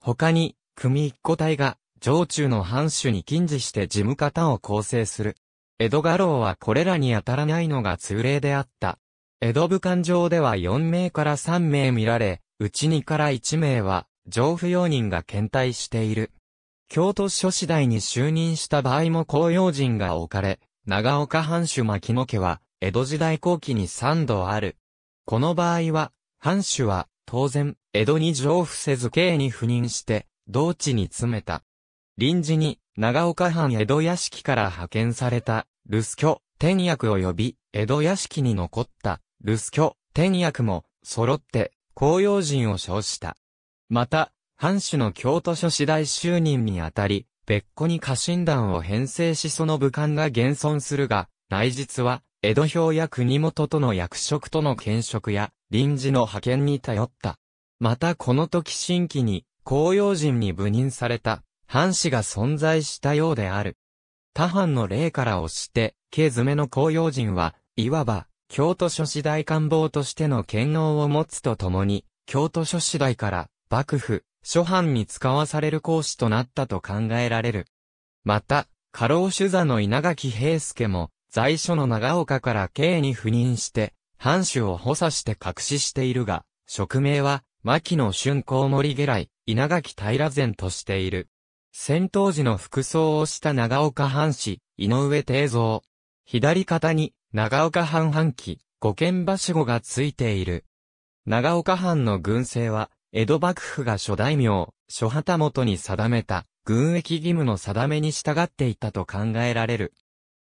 他に、組一個体が、上中の藩主に近似して事務方を構成する。江戸家老はこれらに当たらないのが通例であった。江戸武官上では4名から3名見られ、うち2から1名は、上不要人が検体している。京都諸次第に就任した場合も公用人が置かれ、長岡藩主牧野家は、江戸時代後期に3度ある。この場合は、藩主は、当然、江戸に上府せず刑に赴任して、同地に詰めた。臨時に、長岡藩江戸屋敷から派遣された、留守居、天役及び、江戸屋敷に残った、ルスキョ、天薬も、揃って、紅葉人を称した。また、藩主の京都書士大就任にあたり、別個に家臣団を編成しその武官が現存するが、内実は、江戸表や国元との役職との兼職や、臨時の派遣に頼った。またこの時新規に、紅葉人に部任された、藩士が存在したようである。他藩の例から押して、経詰めの紅葉人は、いわば、京都諸子大官房としての権能を持つとともに、京都諸子大から幕府、諸藩に使わされる講師となったと考えられる。また、過労主座の稲垣平助も、在所の長岡から京に赴任して、藩主を補佐して隠ししているが、職名は、牧野春光森下来、稲垣平前としている。戦闘時の服装をした長岡藩士、井上定蔵。左肩に、長岡藩藩旗、五軒橋しがついている。長岡藩の軍政は、江戸幕府が諸大名、諸旗本に定めた、軍役義務の定めに従っていたと考えられる。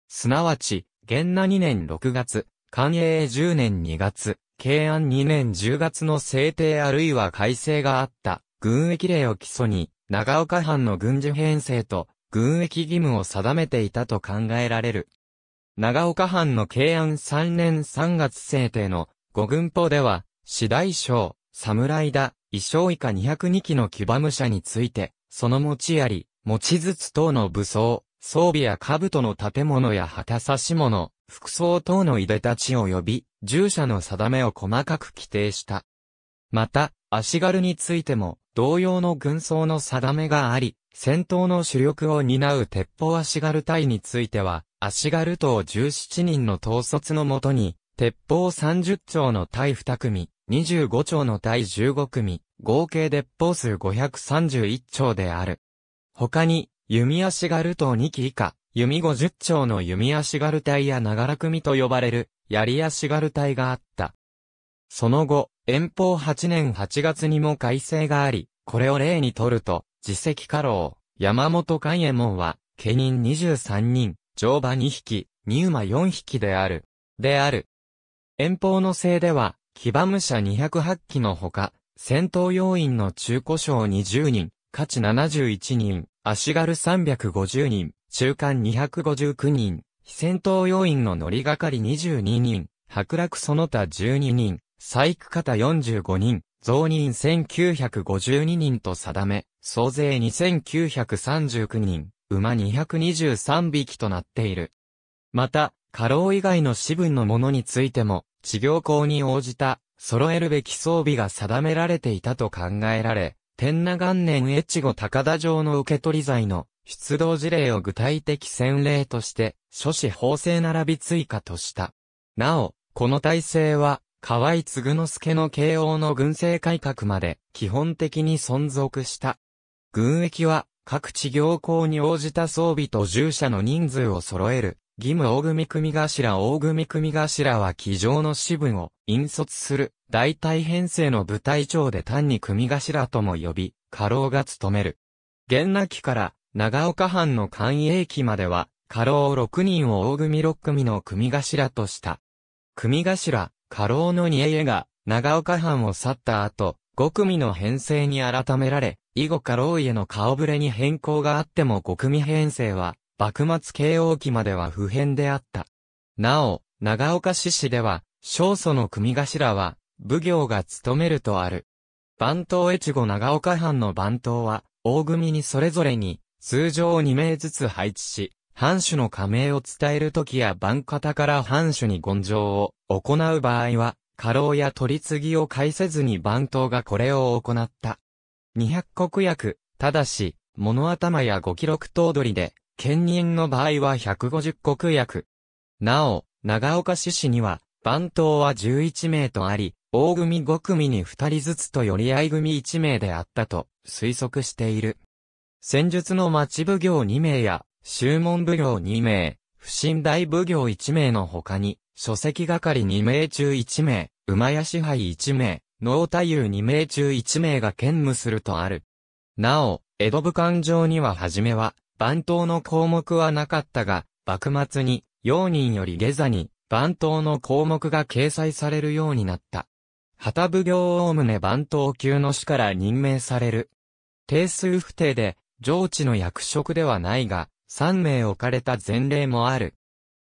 すなわち、元那2年6月、寛永10年2月、慶安2年10月の制定あるいは改正があった、軍役令を基礎に、長岡藩の軍事編成と、軍役義務を定めていたと考えられる。長岡藩の慶安3年3月制定の五軍法では、四大将、侍だ、衣装以下202機の騎馬武者について、その持ちあり、持ちずつ等の武装、装備や兜の建物や旗差し物、服装等のいでたち及び、従者の定めを細かく規定した。また、足軽についても、同様の軍装の定めがあり、戦闘の主力を担う鉄砲足軽隊については、足軽党17人の統率のもとに、鉄砲30丁の対2組、25丁の対15組、合計鉄砲数531丁である。他に、弓足軽党2機以下、弓50丁の弓足軽隊や長ら組と呼ばれる、槍足軽隊があった。その後、遠方8年8月にも改正があり、これを例にとると、自責家老、山本勘右衛門は、家人23人、乗馬2匹、荷馬4匹である。である。遠方のせいでは、騎馬武者208機のほか、戦闘要員の中古賞20人、価値71人、足軽350人、中間259人、非戦闘要員の乗りがかり22人、白楽その他12人、細工方45人、増人1952人と定め、総勢2939人。馬223匹となっている。また、過労以外の私分のものについても、治療法に応じた、揃えるべき装備が定められていたと考えられ、天那元年越後高田城の受け取り罪の出動事例を具体的先例として、諸子法制並び追加とした。なお、この体制は、河合継之助の慶応の軍政改革まで基本的に存続した。軍役は各地行行に応じた装備と従者の人数を揃える。義務大組組頭大組組頭は機上の支部を引率する。大体編成の部隊長で単に組頭とも呼び、過労が務める。現那期から長岡藩の官営期までは、過労6人を大組6組の組頭とした。組頭、過労の二重が長岡藩を去った後、5組の編成に改められ、以後ー老家の顔ぶれに変更があっても五組編成は、幕末慶応期までは不変であった。なお、長岡市市では、少祖の組頭は、武行が務めるとある。番頭越後長岡藩の番頭は、大組にそれぞれに、通常2名ずつ配置し、藩主の加盟を伝えるときや番方から藩主に言上を行う場合は、過労や取り次ぎを介せずに番頭がこれを行った。二百国訳、ただし、物頭や五記録頭取で、兼任の場合は150国訳。なお、長岡市市には、番頭は11名とあり、大組5組に2人ずつと寄り合い組1名であったと推測している。戦術の町奉行2名や、修門奉行2名、不審大奉行1名の他に、書籍係2名中1名、馬屋支配1名、農太夫2名中1名が兼務するとある。なお、江戸武官上には初めは、番頭の項目はなかったが、幕末に、用人より下座に、番頭の項目が掲載されるようになった。旗奉行おおむね番頭級の死から任命される。定数不定で、上智の役職ではないが、三名置かれた前例もある。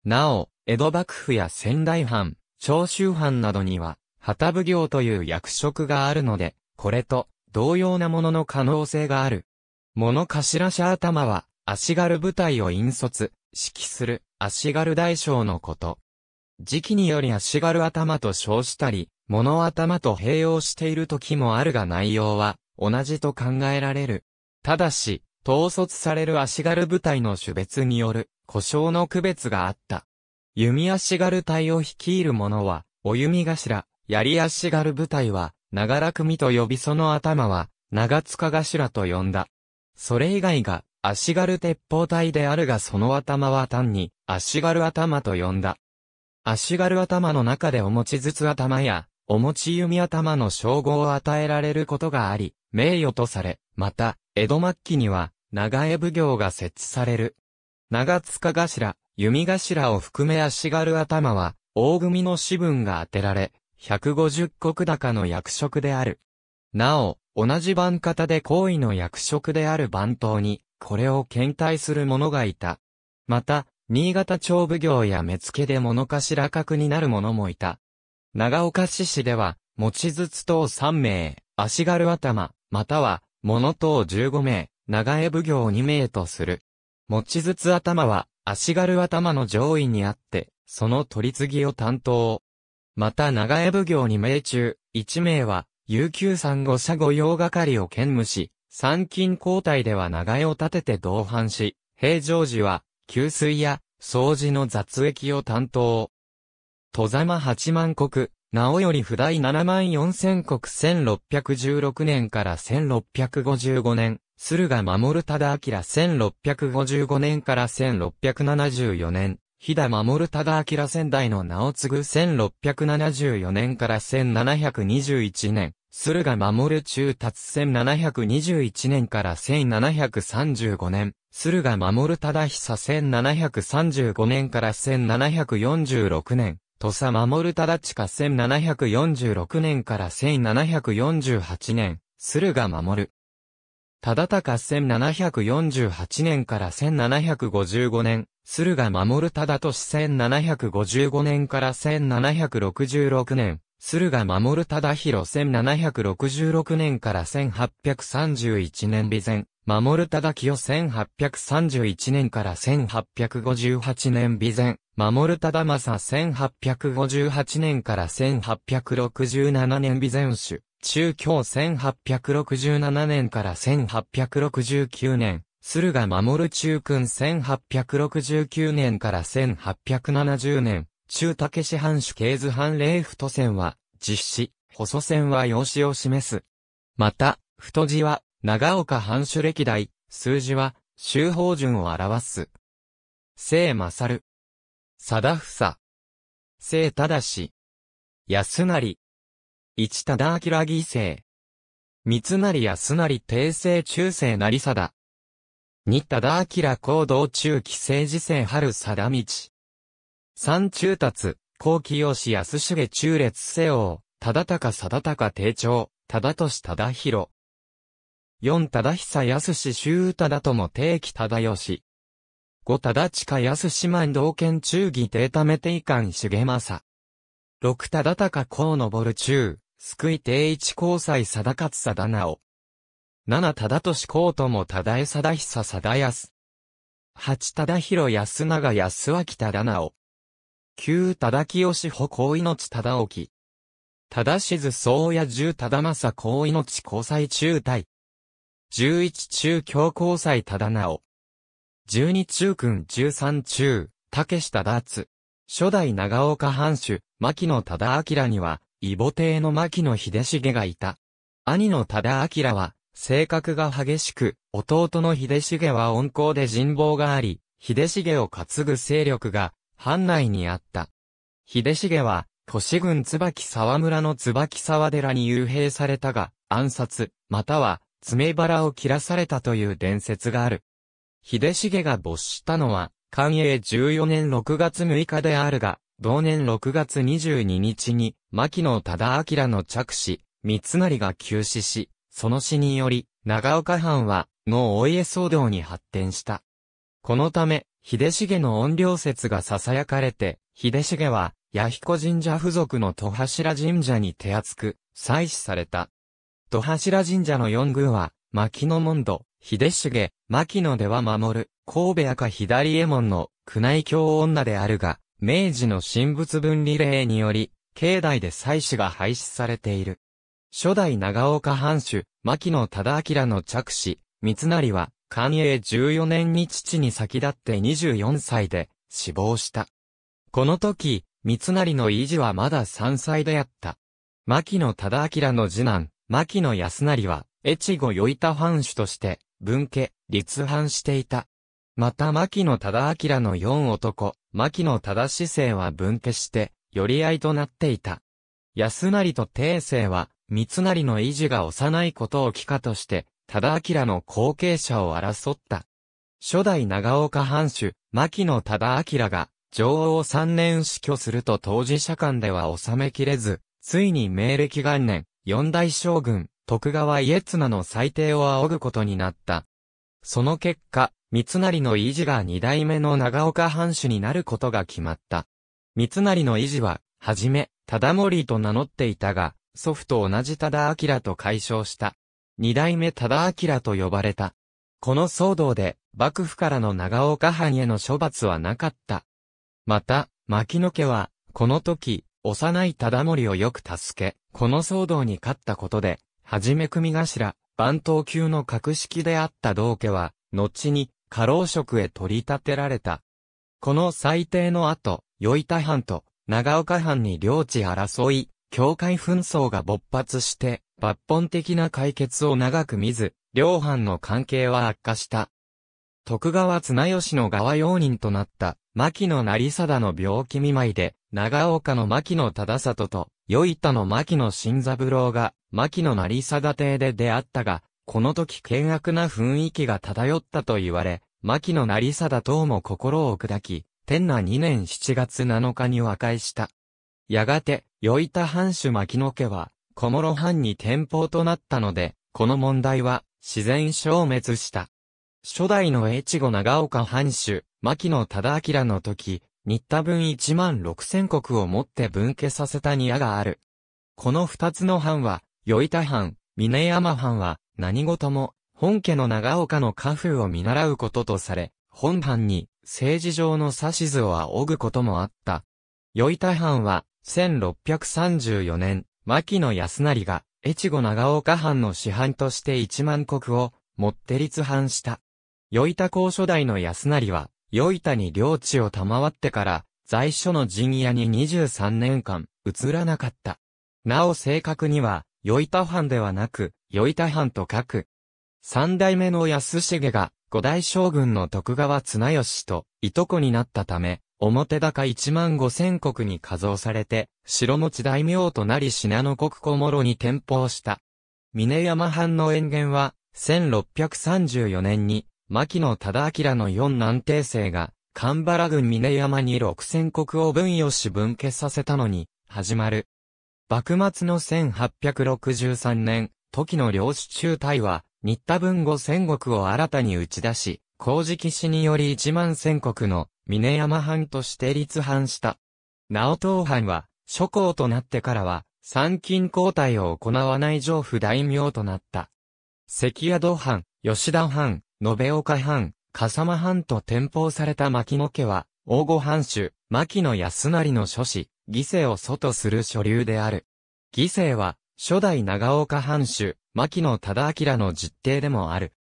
なお、江戸幕府や仙台藩、長州藩などには、旗奉行という役職があるので、これと同様なものの可能性がある。物頭者頭は、足軽部隊を引率、指揮する足軽大将のこと。時期により足軽頭と称したり、物頭と併用している時もあるが内容は同じと考えられる。ただし、統率される足軽部隊の種別による故障の区別があった。弓足軽隊を率いる者は、お弓頭、やり足がる部隊は、長ら組と呼びその頭は、長塚頭と呼んだ。それ以外が、足軽鉄砲隊であるがその頭は単に、足軽頭と呼んだ。足軽頭の中でお餅ちずつ頭や、お餅ち弓頭の称号を与えられることがあり、名誉とされ、また、江戸末期には、長江奉行が設置される。長塚頭、弓頭を含め足軽頭は、大組の士分が当てられ、150石高の役職である。なお、同じ番方で高位の役職である番頭に、これを検体する者がいた。また、新潟町奉行や目付で物頭格になる者もいた。長岡市市では、持ち筒等3名、足軽頭、または、物等15名、長江奉行2名とする。持ち筒頭は、足軽頭の上位にあって、その取り次ぎを担当。また長江奉行に命中、一名は、悠久産後社御用係を兼務し、参勤交代では長江を立てて同伴し、平常時は、給水や、掃除の雑液を担当。戸山八万国、おより不代七万四千国1616年から1655年、駿河守忠明1655年から1674年、飛騨守忠明仙台の名を継ぐ1674年から1721年、駿河守中達1721年から1735年、駿河守忠久1735年から1746年、土佐守忠近1746年から1748年、駿河守、忠敬1748年から1755年、駿河守忠俊1755年から1766年、駿河守忠弘1766年から1831年備前、守忠清1831年から1858年備前、守忠正1858年から1867年備前主、中京1867年から1869年、駿河守中君1869年から1870年、中武市藩主経図藩霊太線は、実施、細線は用紙を示す。また、太字は、長岡藩主歴代、数字は、周法順を表す。聖勝。貞房。聖し。安成。一忠明義政。三成康成帝政中世成貞。二忠明行動中期政治政春貞道。三中達、後期吉安重中列世王、忠高た高定し忠だ忠ろ。四忠久安周忠友定期忠義。五忠近安島道県中義定為定げ重さ。六忠のぼ昇中。救い定一交際定勝貞直。七忠俊公友忠江貞久貞康。八忠広安永安脇忠直。九忠清志保公命忠沖。忠静宗谷十忠政公命交際中退。十一中京交際忠直。十二中君十三中、竹下達。初代長岡藩主、牧野忠明には、異母帝の牧野秀重がいた。兄の多田明は、性格が激しく、弟の秀重は温厚で人望があり、秀重を担ぐ勢力が、藩内にあった。秀重は、都市郡椿沢村の椿沢寺に幽閉されたが、暗殺、または、爪腹を切らされたという伝説がある。秀重が没したのは、寛永14年6月6日であるが、同年6月22日に、牧野忠明の着子・三成が急死し、その死により、長岡藩は、のお家騒動に発展した。このため、秀重の怨霊説が囁かれて、秀重は、弥彦神社付属の戸柱神社に手厚く、祭祀された。戸柱神社の四宮は、牧野門戸、秀重、牧野では守る、神戸赤左衛門の宮内教女であるが、明治の神仏分離令により、境内で祭祀が廃止されている。初代長岡藩主、牧野忠明の着手、三成は、寛永14年に父に先立って24歳で死亡した。この時、三成の維持はまだ3歳であった。牧野忠明の次男、牧野康成は、越後与板藩主として、分家、立藩していた。また牧野忠明の四男、牧野忠志生は分家して、寄り合いとなっていた。安成と定生は、三成の維持が幼いことを帰化として、忠明の後継者を争った。初代長岡藩主、牧野忠明が、女王を3年死去すると当事者間では収めきれず、ついに明暦元年、四代将軍、徳川家綱の裁定を仰ぐことになった。その結果、三成の維持が二代目の長岡藩主になることが決まった。三成の維持は、はじめ、忠盛と名乗っていたが、祖父と同じ忠明と解消した。二代目忠明と呼ばれた。この騒動で、幕府からの長岡藩への処罰はなかった。また、牧野家は、この時、幼い忠盛をよく助け、この騒動に勝ったことで、はじめ組頭、番頭級の格式であった道家は、後に、過労職へ取り立てられた。この裁定の後、与板藩と長岡藩に領地争い、境界紛争が勃発して、抜本的な解決を長く見ず、両藩の関係は悪化した。徳川綱吉の側用人となった牧野成貞の病気見舞いで、長岡の牧野忠里と、与板の牧野新三郎が、牧野成貞邸で出会ったが、この時険悪な雰囲気が漂ったと言われ、牧野成貞等も心を砕き、天那2年7月7日に和解した。やがて、与板藩主牧野家は、小諸藩に転封となったので、この問題は、自然消滅した。初代の越後長岡藩主、牧野忠明の時、新田分1万6000を持って分家させた庭がある。この二つの藩は、与板藩、峰山藩は、何事も、本家の長岡の家風を見習うこととされ、本藩に政治上の指図を仰ぐこともあった。与田藩は、1634年、牧野安成が、越後長岡藩の市範として一万国を、もって立藩した。与田公初代の安成は、与田に領地を賜ってから、在所の陣屋に23年間、移らなかった。なお正確には、与田藩ではなく、与板藩と書く。三代目の安重が、五代将軍の徳川綱吉と、いとこになったため、表高一万五千国に加増されて、白持大名となり品の国小諸に転封した。峰山藩の園元は、1634年に、牧野忠明の四南帝政が、神原郡峰山に六千国を分与し分家させたのに、始まる。幕末の1863年、時の領主中隊は、新田文後戦国を新たに打ち出し、工事騎士により一万戦国の峰山藩として立藩した。直東藩は、諸侯となってからは、参勤交代を行わない上府大名となった。関宿藩、吉田藩、延岡藩、笠間藩と転封された牧野家は、大御藩主、牧野安成の諸子、義牲を祖とする所流である。義牲は、初代長岡藩主、牧野忠明の実定でもある。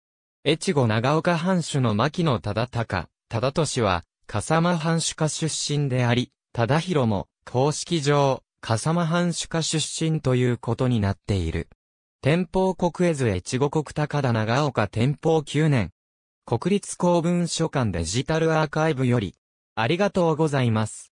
越後長岡藩主の牧野忠隆、忠俊は、笠間藩主家出身であり、忠広も、公式上、笠間藩主家出身ということになっている。天保国江図越後国高田長岡天保9年。国立公文書館デジタルアーカイブより、ありがとうございます。